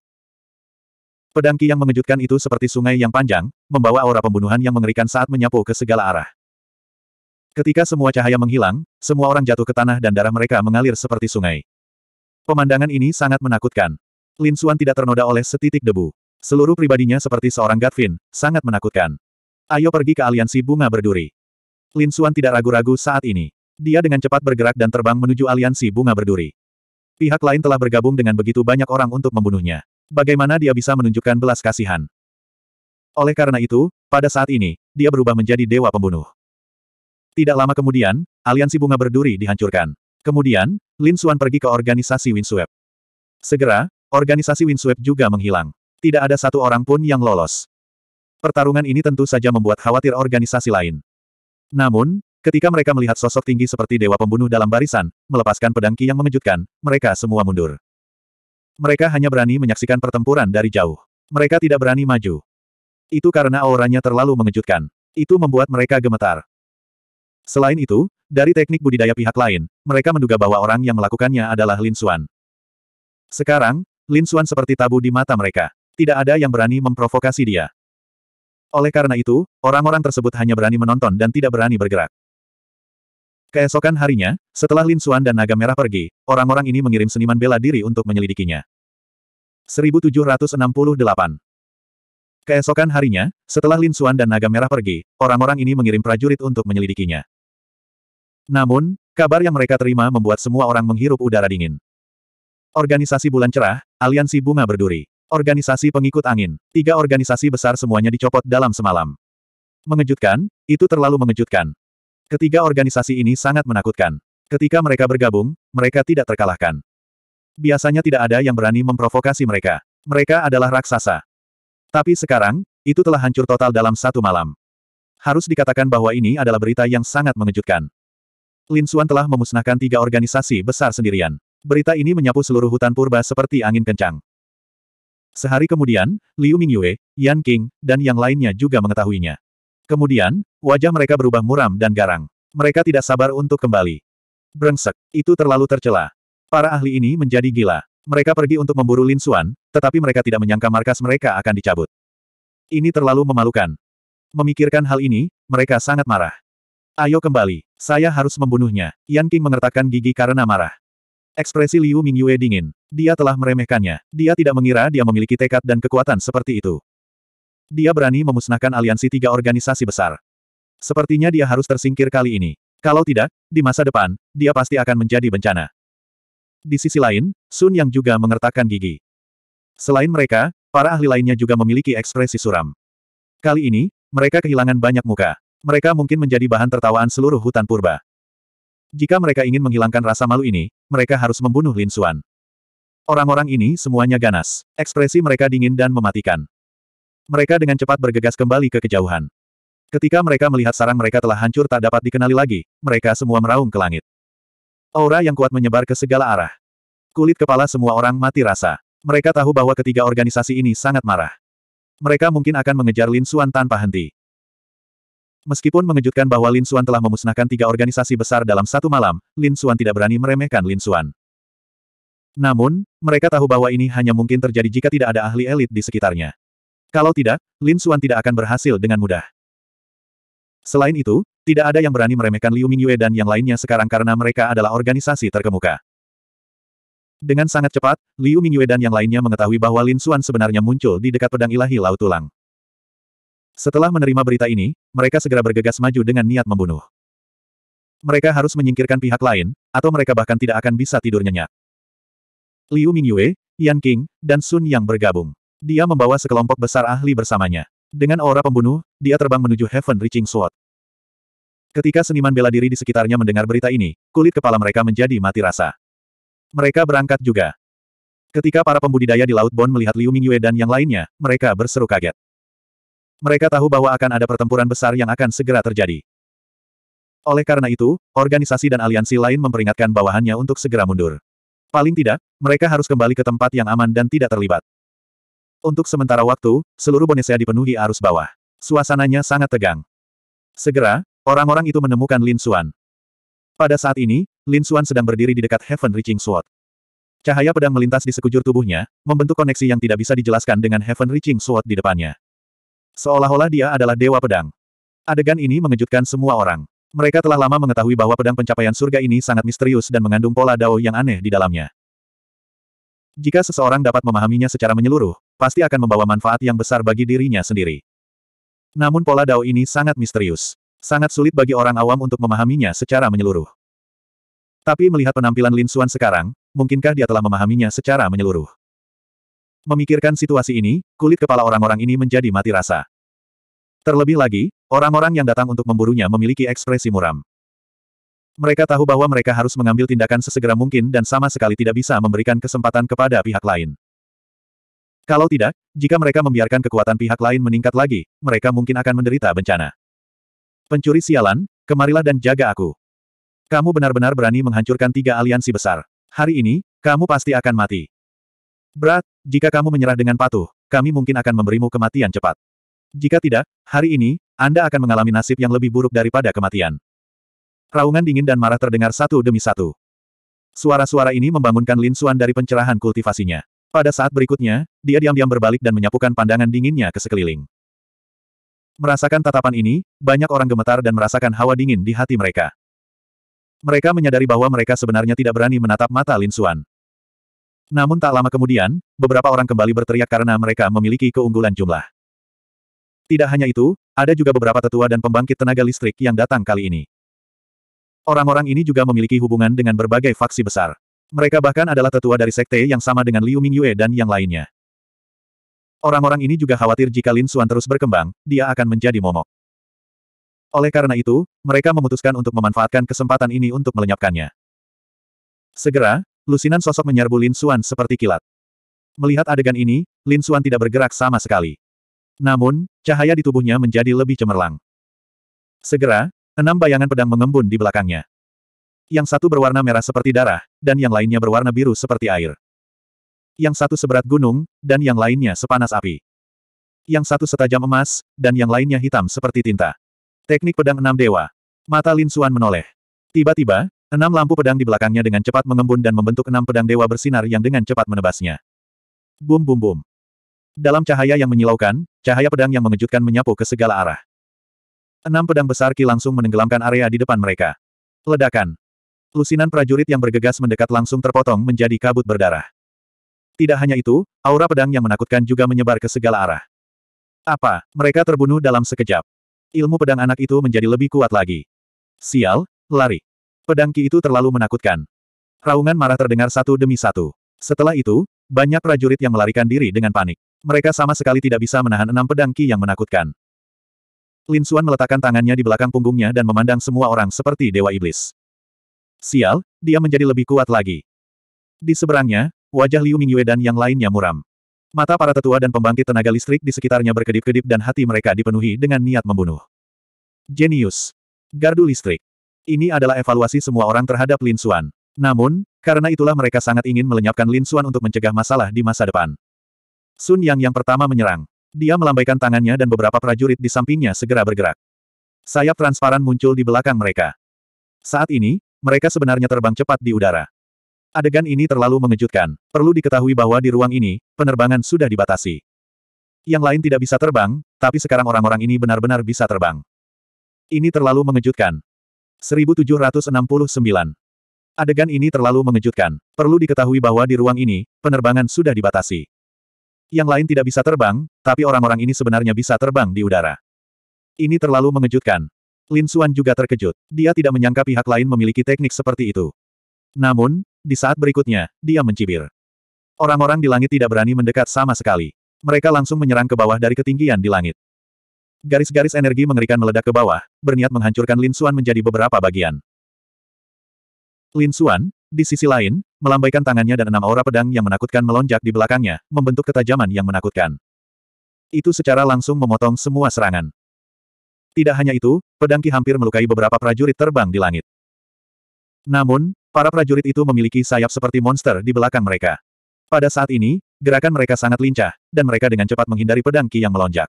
Pedang Ki yang mengejutkan itu seperti sungai yang panjang, membawa aura pembunuhan yang mengerikan saat menyapu ke segala arah. Ketika semua cahaya menghilang, semua orang jatuh ke tanah dan darah mereka mengalir seperti sungai. Pemandangan ini sangat menakutkan. Lin Xuan tidak ternoda oleh setitik debu. Seluruh pribadinya seperti seorang gatvin, sangat menakutkan. Ayo pergi ke aliansi bunga berduri. Lin Xuan tidak ragu-ragu saat ini. Dia dengan cepat bergerak dan terbang menuju aliansi bunga berduri. Pihak lain telah bergabung dengan begitu banyak orang untuk membunuhnya. Bagaimana dia bisa menunjukkan belas kasihan? Oleh karena itu, pada saat ini, dia berubah menjadi dewa pembunuh. Tidak lama kemudian, aliansi bunga berduri dihancurkan. Kemudian, Lin Suan pergi ke organisasi Winsweb. Segera, organisasi Winsweb juga menghilang. Tidak ada satu orang pun yang lolos. Pertarungan ini tentu saja membuat khawatir organisasi lain. Namun, Ketika mereka melihat sosok tinggi seperti dewa pembunuh dalam barisan, melepaskan pedang Ki yang mengejutkan, mereka semua mundur. Mereka hanya berani menyaksikan pertempuran dari jauh. Mereka tidak berani maju. Itu karena auranya terlalu mengejutkan. Itu membuat mereka gemetar. Selain itu, dari teknik budidaya pihak lain, mereka menduga bahwa orang yang melakukannya adalah Lin Xuan. Sekarang, Lin Xuan seperti tabu di mata mereka. Tidak ada yang berani memprovokasi dia. Oleh karena itu, orang-orang tersebut hanya berani menonton dan tidak berani bergerak. Keesokan harinya, setelah Lin Xuan dan Naga Merah pergi, orang-orang ini mengirim seniman bela diri untuk menyelidikinya. 1768 Keesokan harinya, setelah Lin Xuan dan Naga Merah pergi, orang-orang ini mengirim prajurit untuk menyelidikinya. Namun, kabar yang mereka terima membuat semua orang menghirup udara dingin. Organisasi Bulan Cerah, Aliansi Bunga Berduri, Organisasi Pengikut Angin, tiga organisasi besar semuanya dicopot dalam semalam. Mengejutkan, itu terlalu mengejutkan, Ketiga organisasi ini sangat menakutkan. Ketika mereka bergabung, mereka tidak terkalahkan. Biasanya tidak ada yang berani memprovokasi mereka. Mereka adalah raksasa. Tapi sekarang, itu telah hancur total dalam satu malam. Harus dikatakan bahwa ini adalah berita yang sangat mengejutkan. Lin Suan telah memusnahkan tiga organisasi besar sendirian. Berita ini menyapu seluruh hutan purba seperti angin kencang. Sehari kemudian, Liu Mingyue, Yan King, dan yang lainnya juga mengetahuinya. Kemudian, wajah mereka berubah muram dan garang. Mereka tidak sabar untuk kembali. Brengsek, itu terlalu tercela. Para ahli ini menjadi gila. Mereka pergi untuk memburu Lin Xuan, tetapi mereka tidak menyangka markas mereka akan dicabut. Ini terlalu memalukan. Memikirkan hal ini, mereka sangat marah. Ayo kembali, saya harus membunuhnya. Yan King mengertakkan gigi karena marah. Ekspresi Liu Mingyue dingin. Dia telah meremehkannya. Dia tidak mengira dia memiliki tekad dan kekuatan seperti itu. Dia berani memusnahkan aliansi tiga organisasi besar. Sepertinya dia harus tersingkir kali ini. Kalau tidak, di masa depan, dia pasti akan menjadi bencana. Di sisi lain, Sun Yang juga mengertakkan gigi. Selain mereka, para ahli lainnya juga memiliki ekspresi suram. Kali ini, mereka kehilangan banyak muka. Mereka mungkin menjadi bahan tertawaan seluruh hutan purba. Jika mereka ingin menghilangkan rasa malu ini, mereka harus membunuh Lin Xuan. Orang-orang ini semuanya ganas. Ekspresi mereka dingin dan mematikan. Mereka dengan cepat bergegas kembali ke kejauhan. Ketika mereka melihat sarang mereka telah hancur tak dapat dikenali lagi, mereka semua meraung ke langit. Aura yang kuat menyebar ke segala arah. Kulit kepala semua orang mati rasa. Mereka tahu bahwa ketiga organisasi ini sangat marah. Mereka mungkin akan mengejar Lin Xuan tanpa henti. Meskipun mengejutkan bahwa Lin Xuan telah memusnahkan tiga organisasi besar dalam satu malam, Lin Xuan tidak berani meremehkan Lin Xuan. Namun, mereka tahu bahwa ini hanya mungkin terjadi jika tidak ada ahli elit di sekitarnya. Kalau tidak, Lin Suan tidak akan berhasil dengan mudah. Selain itu, tidak ada yang berani meremehkan Liu Mingyue dan yang lainnya sekarang karena mereka adalah organisasi terkemuka. Dengan sangat cepat, Liu Mingyue dan yang lainnya mengetahui bahwa Lin Suan sebenarnya muncul di dekat pedang ilahi Laut Tulang. Setelah menerima berita ini, mereka segera bergegas maju dengan niat membunuh. Mereka harus menyingkirkan pihak lain, atau mereka bahkan tidak akan bisa tidur nyenyak. Liu Mingyue, Yan King, dan Sun Yang bergabung. Dia membawa sekelompok besar ahli bersamanya. Dengan aura pembunuh, dia terbang menuju Heaven Reaching Sword. Ketika seniman bela diri di sekitarnya mendengar berita ini, kulit kepala mereka menjadi mati rasa. Mereka berangkat juga. Ketika para pembudidaya di Laut Bon melihat Liu Mingyue dan yang lainnya, mereka berseru kaget. Mereka tahu bahwa akan ada pertempuran besar yang akan segera terjadi. Oleh karena itu, organisasi dan aliansi lain memperingatkan bawahannya untuk segera mundur. Paling tidak, mereka harus kembali ke tempat yang aman dan tidak terlibat. Untuk sementara waktu, seluruh Bonesea dipenuhi arus bawah. Suasananya sangat tegang. Segera, orang-orang itu menemukan Lin Xuan. Pada saat ini, Lin Xuan sedang berdiri di dekat Heaven Reaching Sword. Cahaya pedang melintas di sekujur tubuhnya, membentuk koneksi yang tidak bisa dijelaskan dengan Heaven Reaching Sword di depannya. Seolah-olah dia adalah dewa pedang. Adegan ini mengejutkan semua orang. Mereka telah lama mengetahui bahwa pedang pencapaian surga ini sangat misterius dan mengandung pola dao yang aneh di dalamnya. Jika seseorang dapat memahaminya secara menyeluruh, pasti akan membawa manfaat yang besar bagi dirinya sendiri. Namun pola Dao ini sangat misterius. Sangat sulit bagi orang awam untuk memahaminya secara menyeluruh. Tapi melihat penampilan Lin Xuan sekarang, mungkinkah dia telah memahaminya secara menyeluruh? Memikirkan situasi ini, kulit kepala orang-orang ini menjadi mati rasa. Terlebih lagi, orang-orang yang datang untuk memburunya memiliki ekspresi muram. Mereka tahu bahwa mereka harus mengambil tindakan sesegera mungkin dan sama sekali tidak bisa memberikan kesempatan kepada pihak lain. Kalau tidak, jika mereka membiarkan kekuatan pihak lain meningkat lagi, mereka mungkin akan menderita bencana. Pencuri sialan, kemarilah dan jaga aku. Kamu benar-benar berani menghancurkan tiga aliansi besar. Hari ini, kamu pasti akan mati. Berat, jika kamu menyerah dengan patuh, kami mungkin akan memberimu kematian cepat. Jika tidak, hari ini, Anda akan mengalami nasib yang lebih buruk daripada kematian. Raungan dingin dan marah terdengar satu demi satu. Suara-suara ini membangunkan Lin Suan dari pencerahan kultivasinya. Pada saat berikutnya, dia diam-diam berbalik dan menyapukan pandangan dinginnya ke sekeliling. Merasakan tatapan ini, banyak orang gemetar dan merasakan hawa dingin di hati mereka. Mereka menyadari bahwa mereka sebenarnya tidak berani menatap mata Lin Suan. Namun tak lama kemudian, beberapa orang kembali berteriak karena mereka memiliki keunggulan jumlah. Tidak hanya itu, ada juga beberapa tetua dan pembangkit tenaga listrik yang datang kali ini. Orang-orang ini juga memiliki hubungan dengan berbagai faksi besar. Mereka bahkan adalah tetua dari sekte yang sama dengan Liu Mingyue dan yang lainnya. Orang-orang ini juga khawatir jika Lin Xuan terus berkembang, dia akan menjadi momok. Oleh karena itu, mereka memutuskan untuk memanfaatkan kesempatan ini untuk melenyapkannya. Segera, lusinan sosok menyerbu Lin Xuan seperti kilat. Melihat adegan ini, Lin Xuan tidak bergerak sama sekali. Namun, cahaya di tubuhnya menjadi lebih cemerlang. Segera, enam bayangan pedang mengembun di belakangnya yang satu berwarna merah seperti darah, dan yang lainnya berwarna biru seperti air. Yang satu seberat gunung, dan yang lainnya sepanas api. Yang satu setajam emas, dan yang lainnya hitam seperti tinta. Teknik pedang enam dewa. Mata Lin Suan menoleh. Tiba-tiba, enam lampu pedang di belakangnya dengan cepat mengembun dan membentuk enam pedang dewa bersinar yang dengan cepat menebasnya. Bum bum bum. Dalam cahaya yang menyilaukan, cahaya pedang yang mengejutkan menyapu ke segala arah. Enam pedang besar Ki langsung menenggelamkan area di depan mereka. Ledakan. Lusinan prajurit yang bergegas mendekat langsung terpotong menjadi kabut berdarah. Tidak hanya itu, aura pedang yang menakutkan juga menyebar ke segala arah. Apa, mereka terbunuh dalam sekejap. Ilmu pedang anak itu menjadi lebih kuat lagi. Sial, lari. Pedang Ki itu terlalu menakutkan. Raungan marah terdengar satu demi satu. Setelah itu, banyak prajurit yang melarikan diri dengan panik. Mereka sama sekali tidak bisa menahan enam pedang Ki yang menakutkan. Lin Xuan meletakkan tangannya di belakang punggungnya dan memandang semua orang seperti Dewa Iblis. Sial, dia menjadi lebih kuat lagi. Di seberangnya, wajah Liu Mingyue dan yang lainnya muram. Mata para tetua dan pembangkit tenaga listrik di sekitarnya berkedip-kedip dan hati mereka dipenuhi dengan niat membunuh. Genius. Gardu listrik. Ini adalah evaluasi semua orang terhadap Lin Xuan. Namun, karena itulah mereka sangat ingin melenyapkan Lin Xuan untuk mencegah masalah di masa depan. Sun Yang yang pertama menyerang. Dia melambaikan tangannya dan beberapa prajurit di sampingnya segera bergerak. Sayap transparan muncul di belakang mereka. Saat ini, mereka sebenarnya terbang cepat di udara. Adegan ini terlalu mengejutkan. Perlu diketahui bahwa di ruang ini, penerbangan sudah dibatasi. Yang lain tidak bisa terbang, tapi sekarang orang-orang ini benar-benar bisa terbang. Ini terlalu mengejutkan. 1769. Adegan ini terlalu mengejutkan. Perlu diketahui bahwa di ruang ini, penerbangan sudah dibatasi. Yang lain tidak bisa terbang, tapi orang-orang ini sebenarnya bisa terbang di udara. Ini terlalu mengejutkan. Lin Xuan juga terkejut. Dia tidak menyangka pihak lain memiliki teknik seperti itu. Namun, di saat berikutnya, dia mencibir. Orang-orang di langit tidak berani mendekat sama sekali. Mereka langsung menyerang ke bawah dari ketinggian di langit. Garis-garis energi mengerikan meledak ke bawah, berniat menghancurkan Lin Xuan menjadi beberapa bagian. Lin Xuan, di sisi lain, melambaikan tangannya dan enam aura pedang yang menakutkan melonjak di belakangnya, membentuk ketajaman yang menakutkan. Itu secara langsung memotong semua serangan. Tidak hanya itu, pedang Ki hampir melukai beberapa prajurit terbang di langit. Namun, para prajurit itu memiliki sayap seperti monster di belakang mereka. Pada saat ini, gerakan mereka sangat lincah, dan mereka dengan cepat menghindari pedang Ki yang melonjak.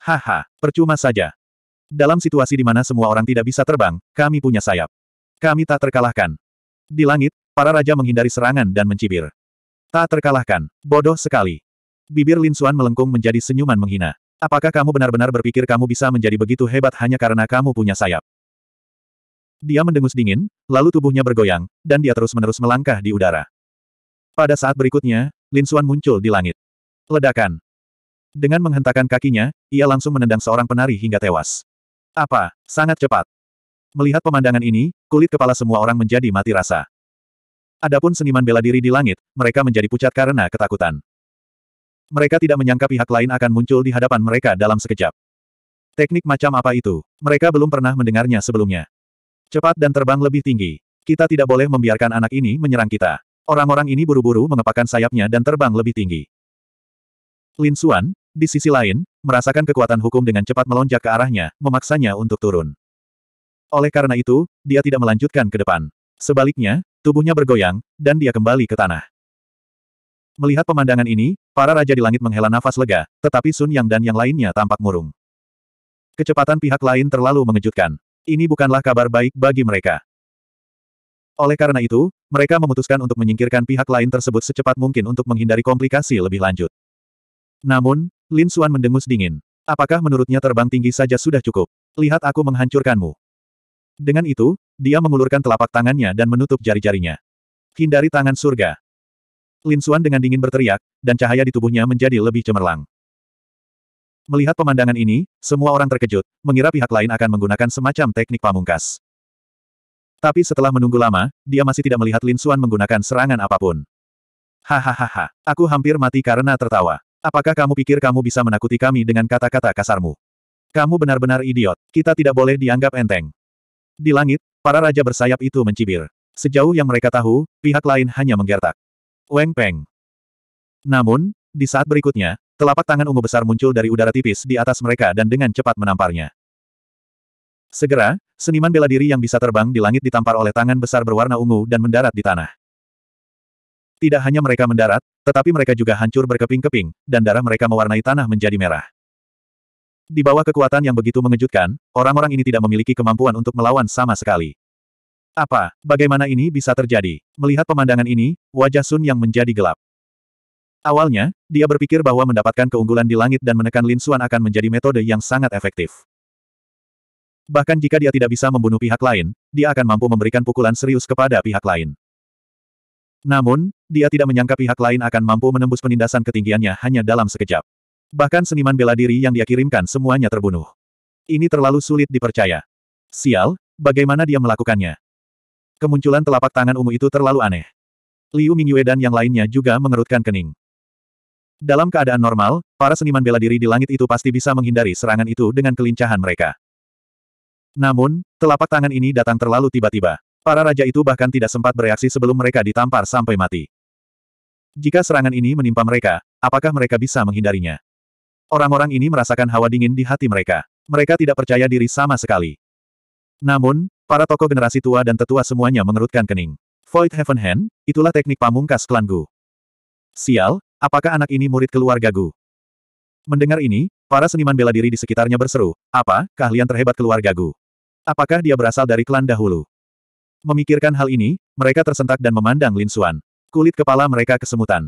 Haha, percuma saja. Dalam situasi di mana semua orang tidak bisa terbang, kami punya sayap. Kami tak terkalahkan. Di langit, para raja menghindari serangan dan mencibir. Tak terkalahkan, bodoh sekali. Bibir Lin Suan melengkung menjadi senyuman menghina. Apakah kamu benar-benar berpikir kamu bisa menjadi begitu hebat hanya karena kamu punya sayap? Dia mendengus dingin, lalu tubuhnya bergoyang, dan dia terus-menerus melangkah di udara. Pada saat berikutnya, Lin Xuan muncul di langit. Ledakan. Dengan menghentakkan kakinya, ia langsung menendang seorang penari hingga tewas. Apa? Sangat cepat. Melihat pemandangan ini, kulit kepala semua orang menjadi mati rasa. Adapun seniman bela diri di langit, mereka menjadi pucat karena ketakutan. Mereka tidak menyangka pihak lain akan muncul di hadapan mereka dalam sekejap. Teknik macam apa itu? Mereka belum pernah mendengarnya sebelumnya. Cepat dan terbang lebih tinggi. Kita tidak boleh membiarkan anak ini menyerang kita. Orang-orang ini buru-buru mengepakkan sayapnya dan terbang lebih tinggi. Lin Xuan, di sisi lain, merasakan kekuatan hukum dengan cepat melonjak ke arahnya, memaksanya untuk turun. Oleh karena itu, dia tidak melanjutkan ke depan. Sebaliknya, tubuhnya bergoyang, dan dia kembali ke tanah. Melihat pemandangan ini, para raja di langit menghela nafas lega, tetapi Sun Yang dan yang lainnya tampak murung. Kecepatan pihak lain terlalu mengejutkan. Ini bukanlah kabar baik bagi mereka. Oleh karena itu, mereka memutuskan untuk menyingkirkan pihak lain tersebut secepat mungkin untuk menghindari komplikasi lebih lanjut. Namun, Lin Xuan mendengus dingin. Apakah menurutnya terbang tinggi saja sudah cukup? Lihat aku menghancurkanmu. Dengan itu, dia mengulurkan telapak tangannya dan menutup jari-jarinya. Hindari tangan surga. Lin Xuan dengan dingin berteriak, dan cahaya di tubuhnya menjadi lebih cemerlang. Melihat pemandangan ini, semua orang terkejut, mengira pihak lain akan menggunakan semacam teknik pamungkas. Tapi setelah menunggu lama, dia masih tidak melihat Lin Xuan menggunakan serangan apapun. Hahaha, aku hampir mati karena tertawa. Apakah kamu pikir kamu bisa menakuti kami dengan kata-kata kasarmu? Kamu benar-benar idiot, kita tidak boleh dianggap enteng. Di langit, para raja bersayap itu mencibir. Sejauh yang mereka tahu, pihak lain hanya menggertak. Weng Peng. Namun, di saat berikutnya, telapak tangan ungu besar muncul dari udara tipis di atas mereka dan dengan cepat menamparnya. Segera, seniman bela diri yang bisa terbang di langit ditampar oleh tangan besar berwarna ungu dan mendarat di tanah. Tidak hanya mereka mendarat, tetapi mereka juga hancur berkeping-keping, dan darah mereka mewarnai tanah menjadi merah. Di bawah kekuatan yang begitu mengejutkan, orang-orang ini tidak memiliki kemampuan untuk melawan sama sekali. Apa, bagaimana ini bisa terjadi? Melihat pemandangan ini, wajah Sun yang menjadi gelap. Awalnya, dia berpikir bahwa mendapatkan keunggulan di langit dan menekan Lin Xuan akan menjadi metode yang sangat efektif. Bahkan jika dia tidak bisa membunuh pihak lain, dia akan mampu memberikan pukulan serius kepada pihak lain. Namun, dia tidak menyangka pihak lain akan mampu menembus penindasan ketinggiannya hanya dalam sekejap. Bahkan seniman bela diri yang dia kirimkan semuanya terbunuh. Ini terlalu sulit dipercaya. Sial, bagaimana dia melakukannya? Kemunculan telapak tangan ungu itu terlalu aneh. Liu Mingyue dan yang lainnya juga mengerutkan kening. Dalam keadaan normal, para seniman bela diri di langit itu pasti bisa menghindari serangan itu dengan kelincahan mereka. Namun, telapak tangan ini datang terlalu tiba-tiba. Para raja itu bahkan tidak sempat bereaksi sebelum mereka ditampar sampai mati. Jika serangan ini menimpa mereka, apakah mereka bisa menghindarinya? Orang-orang ini merasakan hawa dingin di hati mereka. Mereka tidak percaya diri sama sekali. Namun, Para tokoh generasi tua dan tetua semuanya mengerutkan kening. Void Heaven Hand, itulah teknik pamungkas klan Gu. Sial, apakah anak ini murid keluarga Gu? Mendengar ini, para seniman bela diri di sekitarnya berseru, apa, keahlian terhebat keluarga Gu? Apakah dia berasal dari klan dahulu? Memikirkan hal ini, mereka tersentak dan memandang Lin Xuan. Kulit kepala mereka kesemutan.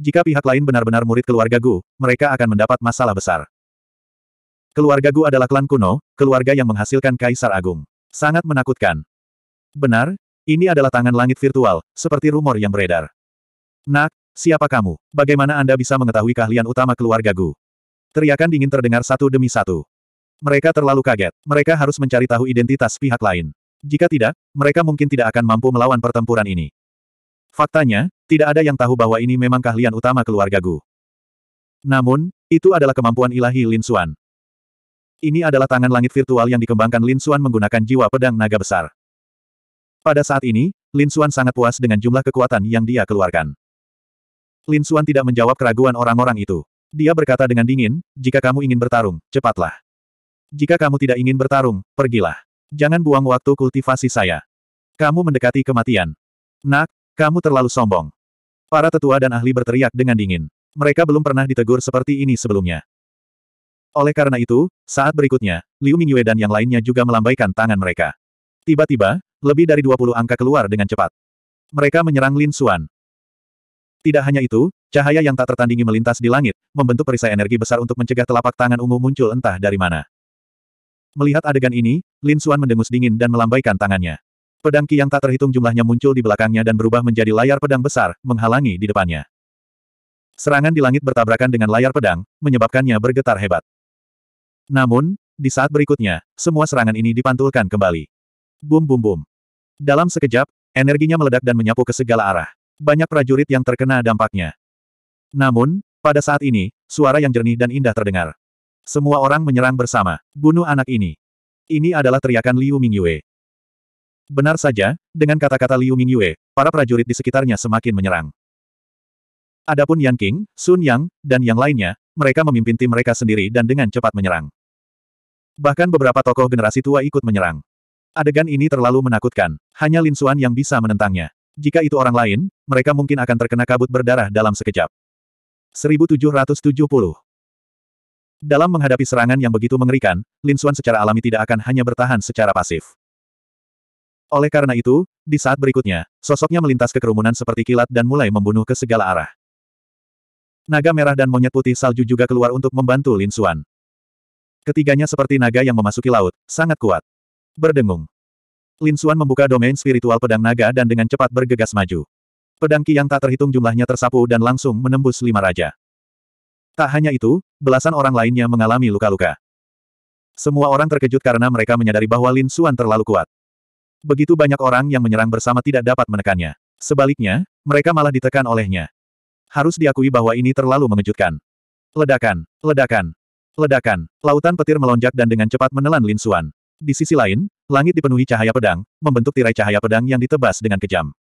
Jika pihak lain benar-benar murid keluarga Gu, mereka akan mendapat masalah besar. Keluarga Gu adalah klan kuno, keluarga yang menghasilkan Kaisar Agung. Sangat menakutkan. Benar, ini adalah tangan langit virtual, seperti rumor yang beredar. Nak, siapa kamu? Bagaimana Anda bisa mengetahui keahlian utama keluarga Gu? Teriakan dingin terdengar satu demi satu. Mereka terlalu kaget. Mereka harus mencari tahu identitas pihak lain. Jika tidak, mereka mungkin tidak akan mampu melawan pertempuran ini. Faktanya, tidak ada yang tahu bahwa ini memang keahlian utama keluarga Gu. Namun, itu adalah kemampuan ilahi Lin Xuan. Ini adalah tangan langit virtual yang dikembangkan Lin Xuan menggunakan jiwa pedang naga besar. Pada saat ini, Lin Xuan sangat puas dengan jumlah kekuatan yang dia keluarkan. Lin Xuan tidak menjawab keraguan orang-orang itu. Dia berkata dengan dingin, jika kamu ingin bertarung, cepatlah. Jika kamu tidak ingin bertarung, pergilah. Jangan buang waktu kultivasi saya. Kamu mendekati kematian. Nak, kamu terlalu sombong. Para tetua dan ahli berteriak dengan dingin. Mereka belum pernah ditegur seperti ini sebelumnya. Oleh karena itu, saat berikutnya, Liu Mingyue dan yang lainnya juga melambaikan tangan mereka. Tiba-tiba, lebih dari 20 angka keluar dengan cepat. Mereka menyerang Lin Xuan. Tidak hanya itu, cahaya yang tak tertandingi melintas di langit, membentuk perisai energi besar untuk mencegah telapak tangan ungu muncul entah dari mana. Melihat adegan ini, Lin Xuan mendengus dingin dan melambaikan tangannya. Pedang Qi yang tak terhitung jumlahnya muncul di belakangnya dan berubah menjadi layar pedang besar, menghalangi di depannya. Serangan di langit bertabrakan dengan layar pedang, menyebabkannya bergetar hebat. Namun, di saat berikutnya, semua serangan ini dipantulkan kembali. Bum bum bum. Dalam sekejap, energinya meledak dan menyapu ke segala arah. Banyak prajurit yang terkena dampaknya. Namun, pada saat ini, suara yang jernih dan indah terdengar. Semua orang menyerang bersama. Bunuh anak ini. Ini adalah teriakan Liu Mingyue. Benar saja, dengan kata-kata Liu Mingyue, para prajurit di sekitarnya semakin menyerang. Adapun Yan King, Sun Yang, dan yang lainnya, mereka memimpin tim mereka sendiri dan dengan cepat menyerang. Bahkan beberapa tokoh generasi tua ikut menyerang. Adegan ini terlalu menakutkan, hanya Lin Xuan yang bisa menentangnya. Jika itu orang lain, mereka mungkin akan terkena kabut berdarah dalam sekejap. 1770 Dalam menghadapi serangan yang begitu mengerikan, Lin Xuan secara alami tidak akan hanya bertahan secara pasif. Oleh karena itu, di saat berikutnya, sosoknya melintas ke kerumunan seperti kilat dan mulai membunuh ke segala arah. Naga merah dan monyet putih salju juga keluar untuk membantu Lin Xuan. Ketiganya seperti naga yang memasuki laut, sangat kuat. Berdengung. Lin Xuan membuka domain spiritual pedang naga dan dengan cepat bergegas maju. Pedang Ki yang tak terhitung jumlahnya tersapu dan langsung menembus lima raja. Tak hanya itu, belasan orang lainnya mengalami luka-luka. Semua orang terkejut karena mereka menyadari bahwa Lin Xuan terlalu kuat. Begitu banyak orang yang menyerang bersama tidak dapat menekannya. Sebaliknya, mereka malah ditekan olehnya harus diakui bahwa ini terlalu mengejutkan. Ledakan, ledakan, ledakan, lautan petir melonjak dan dengan cepat menelan Lin Xuan. Di sisi lain, langit dipenuhi cahaya pedang, membentuk tirai cahaya pedang yang ditebas dengan kejam.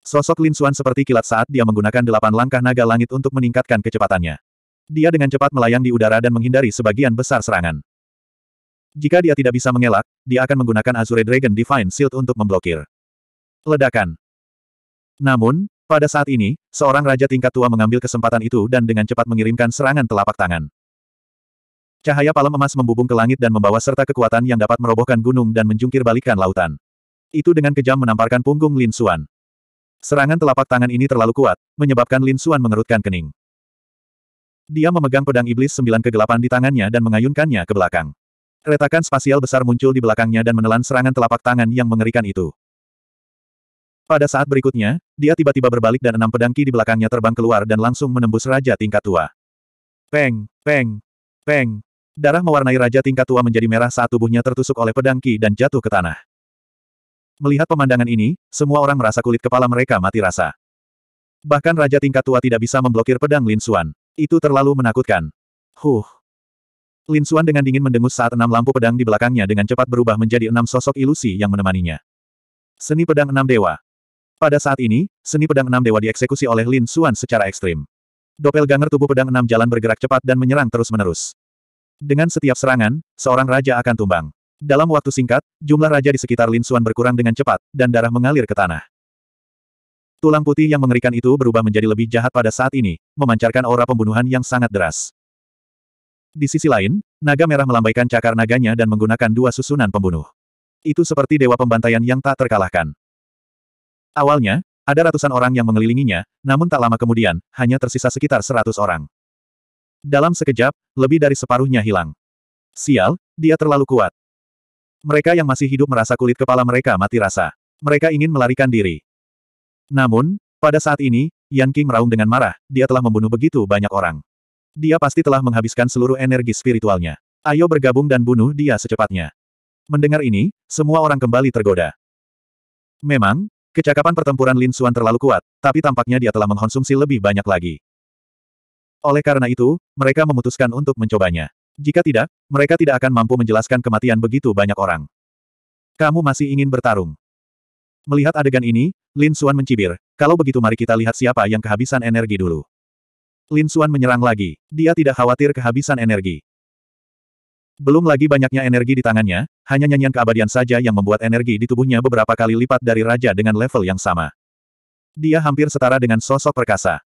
Sosok Lin Xuan seperti kilat saat dia menggunakan delapan langkah naga langit untuk meningkatkan kecepatannya. Dia dengan cepat melayang di udara dan menghindari sebagian besar serangan. Jika dia tidak bisa mengelak, dia akan menggunakan Azure Dragon Divine Shield untuk memblokir. Ledakan. Namun, pada saat ini, seorang raja tingkat tua mengambil kesempatan itu dan dengan cepat mengirimkan serangan telapak tangan. Cahaya palem emas membubung ke langit dan membawa serta kekuatan yang dapat merobohkan gunung dan menjungkir balikan lautan. Itu dengan kejam menamparkan punggung Lin Xuan. Serangan telapak tangan ini terlalu kuat, menyebabkan Lin Xuan mengerutkan kening. Dia memegang pedang iblis sembilan kegelapan di tangannya dan mengayunkannya ke belakang. Retakan spasial besar muncul di belakangnya dan menelan serangan telapak tangan yang mengerikan itu. Pada saat berikutnya, dia tiba-tiba berbalik dan enam pedangki di belakangnya terbang keluar dan langsung menembus raja tingkat tua. Peng, peng, peng. Darah mewarnai raja tingkat tua menjadi merah saat tubuhnya tertusuk oleh pedangki dan jatuh ke tanah. Melihat pemandangan ini, semua orang merasa kulit kepala mereka mati rasa. Bahkan raja tingkat tua tidak bisa memblokir pedang Lin Xuan. Itu terlalu menakutkan. Huh. Lin Xuan dengan dingin mendengus saat enam lampu pedang di belakangnya dengan cepat berubah menjadi enam sosok ilusi yang menemaninya. Seni pedang enam dewa, pada saat ini, seni pedang enam dewa dieksekusi oleh Lin Xuan secara ekstrim. Doppelganger tubuh pedang enam jalan bergerak cepat dan menyerang terus-menerus. Dengan setiap serangan, seorang raja akan tumbang. Dalam waktu singkat, jumlah raja di sekitar Lin Xuan berkurang dengan cepat, dan darah mengalir ke tanah. Tulang putih yang mengerikan itu berubah menjadi lebih jahat pada saat ini, memancarkan aura pembunuhan yang sangat deras. Di sisi lain, naga merah melambaikan cakar naganya dan menggunakan dua susunan pembunuh. Itu seperti dewa pembantaian yang tak terkalahkan. Awalnya, ada ratusan orang yang mengelilinginya, namun tak lama kemudian, hanya tersisa sekitar seratus orang. Dalam sekejap, lebih dari separuhnya hilang. Sial, dia terlalu kuat. Mereka yang masih hidup merasa kulit kepala mereka mati rasa. Mereka ingin melarikan diri. Namun, pada saat ini, Yan King meraung dengan marah, dia telah membunuh begitu banyak orang. Dia pasti telah menghabiskan seluruh energi spiritualnya. Ayo bergabung dan bunuh dia secepatnya. Mendengar ini, semua orang kembali tergoda. Memang, Kecakapan pertempuran Lin Xuan terlalu kuat, tapi tampaknya dia telah mengkonsumsi lebih banyak lagi. Oleh karena itu, mereka memutuskan untuk mencobanya. Jika tidak, mereka tidak akan mampu menjelaskan kematian begitu banyak orang. Kamu masih ingin bertarung. Melihat adegan ini, Lin Xuan mencibir, kalau begitu mari kita lihat siapa yang kehabisan energi dulu. Lin Xuan menyerang lagi, dia tidak khawatir kehabisan energi. Belum lagi banyaknya energi di tangannya, hanya nyanyian keabadian saja yang membuat energi di tubuhnya beberapa kali lipat dari raja dengan level yang sama. Dia hampir setara dengan sosok perkasa.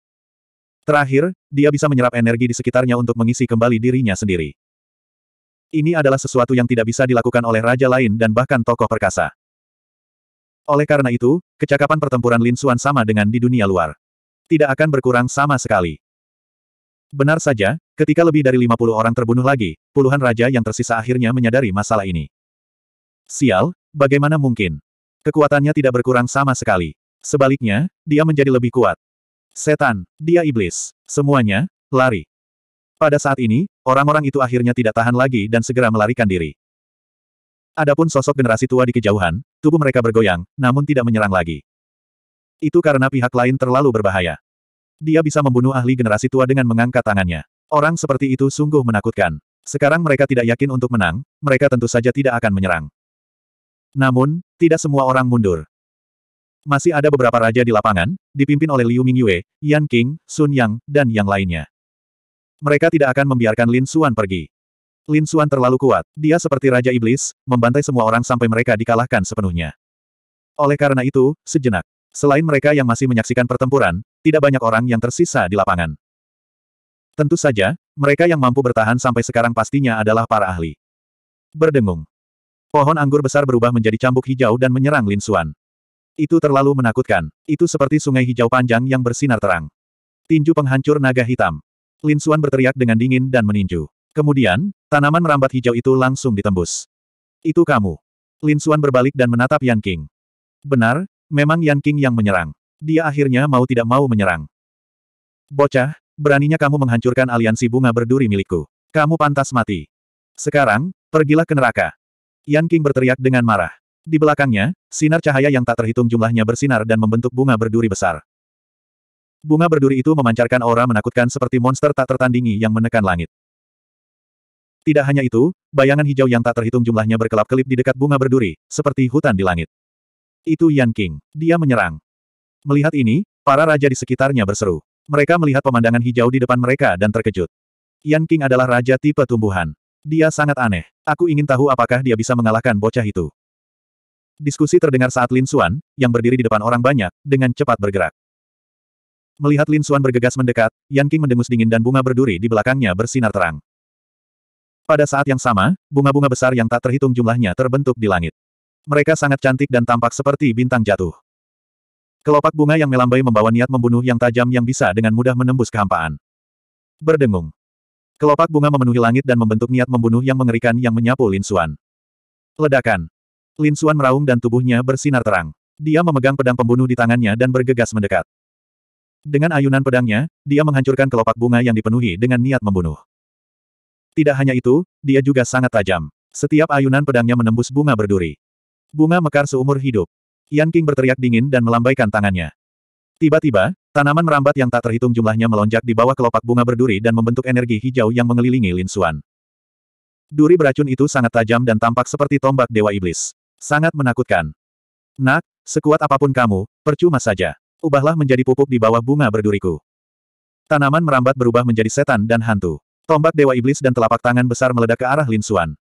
Terakhir, dia bisa menyerap energi di sekitarnya untuk mengisi kembali dirinya sendiri. Ini adalah sesuatu yang tidak bisa dilakukan oleh raja lain dan bahkan tokoh perkasa. Oleh karena itu, kecakapan pertempuran Lin Xuan sama dengan di dunia luar. Tidak akan berkurang sama sekali. Benar saja, ketika lebih dari 50 orang terbunuh lagi, puluhan raja yang tersisa akhirnya menyadari masalah ini. Sial, bagaimana mungkin? Kekuatannya tidak berkurang sama sekali. Sebaliknya, dia menjadi lebih kuat. Setan, dia iblis. Semuanya, lari. Pada saat ini, orang-orang itu akhirnya tidak tahan lagi dan segera melarikan diri. Adapun sosok generasi tua di kejauhan, tubuh mereka bergoyang, namun tidak menyerang lagi. Itu karena pihak lain terlalu berbahaya. Dia bisa membunuh ahli generasi tua dengan mengangkat tangannya. Orang seperti itu sungguh menakutkan. Sekarang mereka tidak yakin untuk menang, mereka tentu saja tidak akan menyerang. Namun, tidak semua orang mundur. Masih ada beberapa raja di lapangan, dipimpin oleh Liu Mingyue, Yan King, Sun Yang, dan yang lainnya. Mereka tidak akan membiarkan Lin Xuan pergi. Lin Xuan terlalu kuat, dia seperti Raja Iblis, membantai semua orang sampai mereka dikalahkan sepenuhnya. Oleh karena itu, sejenak, Selain mereka yang masih menyaksikan pertempuran, tidak banyak orang yang tersisa di lapangan. Tentu saja, mereka yang mampu bertahan sampai sekarang pastinya adalah para ahli. Berdengung. Pohon anggur besar berubah menjadi cambuk hijau dan menyerang Lin Xuan. Itu terlalu menakutkan. Itu seperti sungai hijau panjang yang bersinar terang. Tinju penghancur naga hitam. Lin Xuan berteriak dengan dingin dan meninju. Kemudian, tanaman merambat hijau itu langsung ditembus. Itu kamu. Lin Xuan berbalik dan menatap Yan King. Benar, Memang Yan King yang menyerang. Dia akhirnya mau tidak mau menyerang. Bocah, beraninya kamu menghancurkan aliansi bunga berduri milikku. Kamu pantas mati. Sekarang, pergilah ke neraka. Yan King berteriak dengan marah. Di belakangnya, sinar cahaya yang tak terhitung jumlahnya bersinar dan membentuk bunga berduri besar. Bunga berduri itu memancarkan aura menakutkan seperti monster tak tertandingi yang menekan langit. Tidak hanya itu, bayangan hijau yang tak terhitung jumlahnya berkelap-kelip di dekat bunga berduri, seperti hutan di langit. Itu Yan King. Dia menyerang. Melihat ini, para raja di sekitarnya berseru. Mereka melihat pemandangan hijau di depan mereka dan terkejut. Yan King adalah raja tipe tumbuhan. Dia sangat aneh. Aku ingin tahu apakah dia bisa mengalahkan bocah itu. Diskusi terdengar saat Lin Xuan, yang berdiri di depan orang banyak, dengan cepat bergerak. Melihat Lin Xuan bergegas mendekat, Yan King mendengus dingin dan bunga berduri di belakangnya bersinar terang. Pada saat yang sama, bunga-bunga besar yang tak terhitung jumlahnya terbentuk di langit. Mereka sangat cantik dan tampak seperti bintang jatuh. Kelopak bunga yang melambai membawa niat membunuh yang tajam yang bisa dengan mudah menembus kehampaan. Berdengung. Kelopak bunga memenuhi langit dan membentuk niat membunuh yang mengerikan yang menyapu Lin Linsuan. Ledakan. Lin Linsuan meraung dan tubuhnya bersinar terang. Dia memegang pedang pembunuh di tangannya dan bergegas mendekat. Dengan ayunan pedangnya, dia menghancurkan kelopak bunga yang dipenuhi dengan niat membunuh. Tidak hanya itu, dia juga sangat tajam. Setiap ayunan pedangnya menembus bunga berduri. Bunga mekar seumur hidup. Yan King berteriak dingin dan melambaikan tangannya. Tiba-tiba, tanaman merambat yang tak terhitung jumlahnya melonjak di bawah kelopak bunga berduri dan membentuk energi hijau yang mengelilingi Lin Xuan. Duri beracun itu sangat tajam dan tampak seperti tombak dewa iblis. Sangat menakutkan. Nak, sekuat apapun kamu, percuma saja. Ubahlah menjadi pupuk di bawah bunga berduriku. Tanaman merambat berubah menjadi setan dan hantu. Tombak dewa iblis dan telapak tangan besar meledak ke arah Lin Xuan.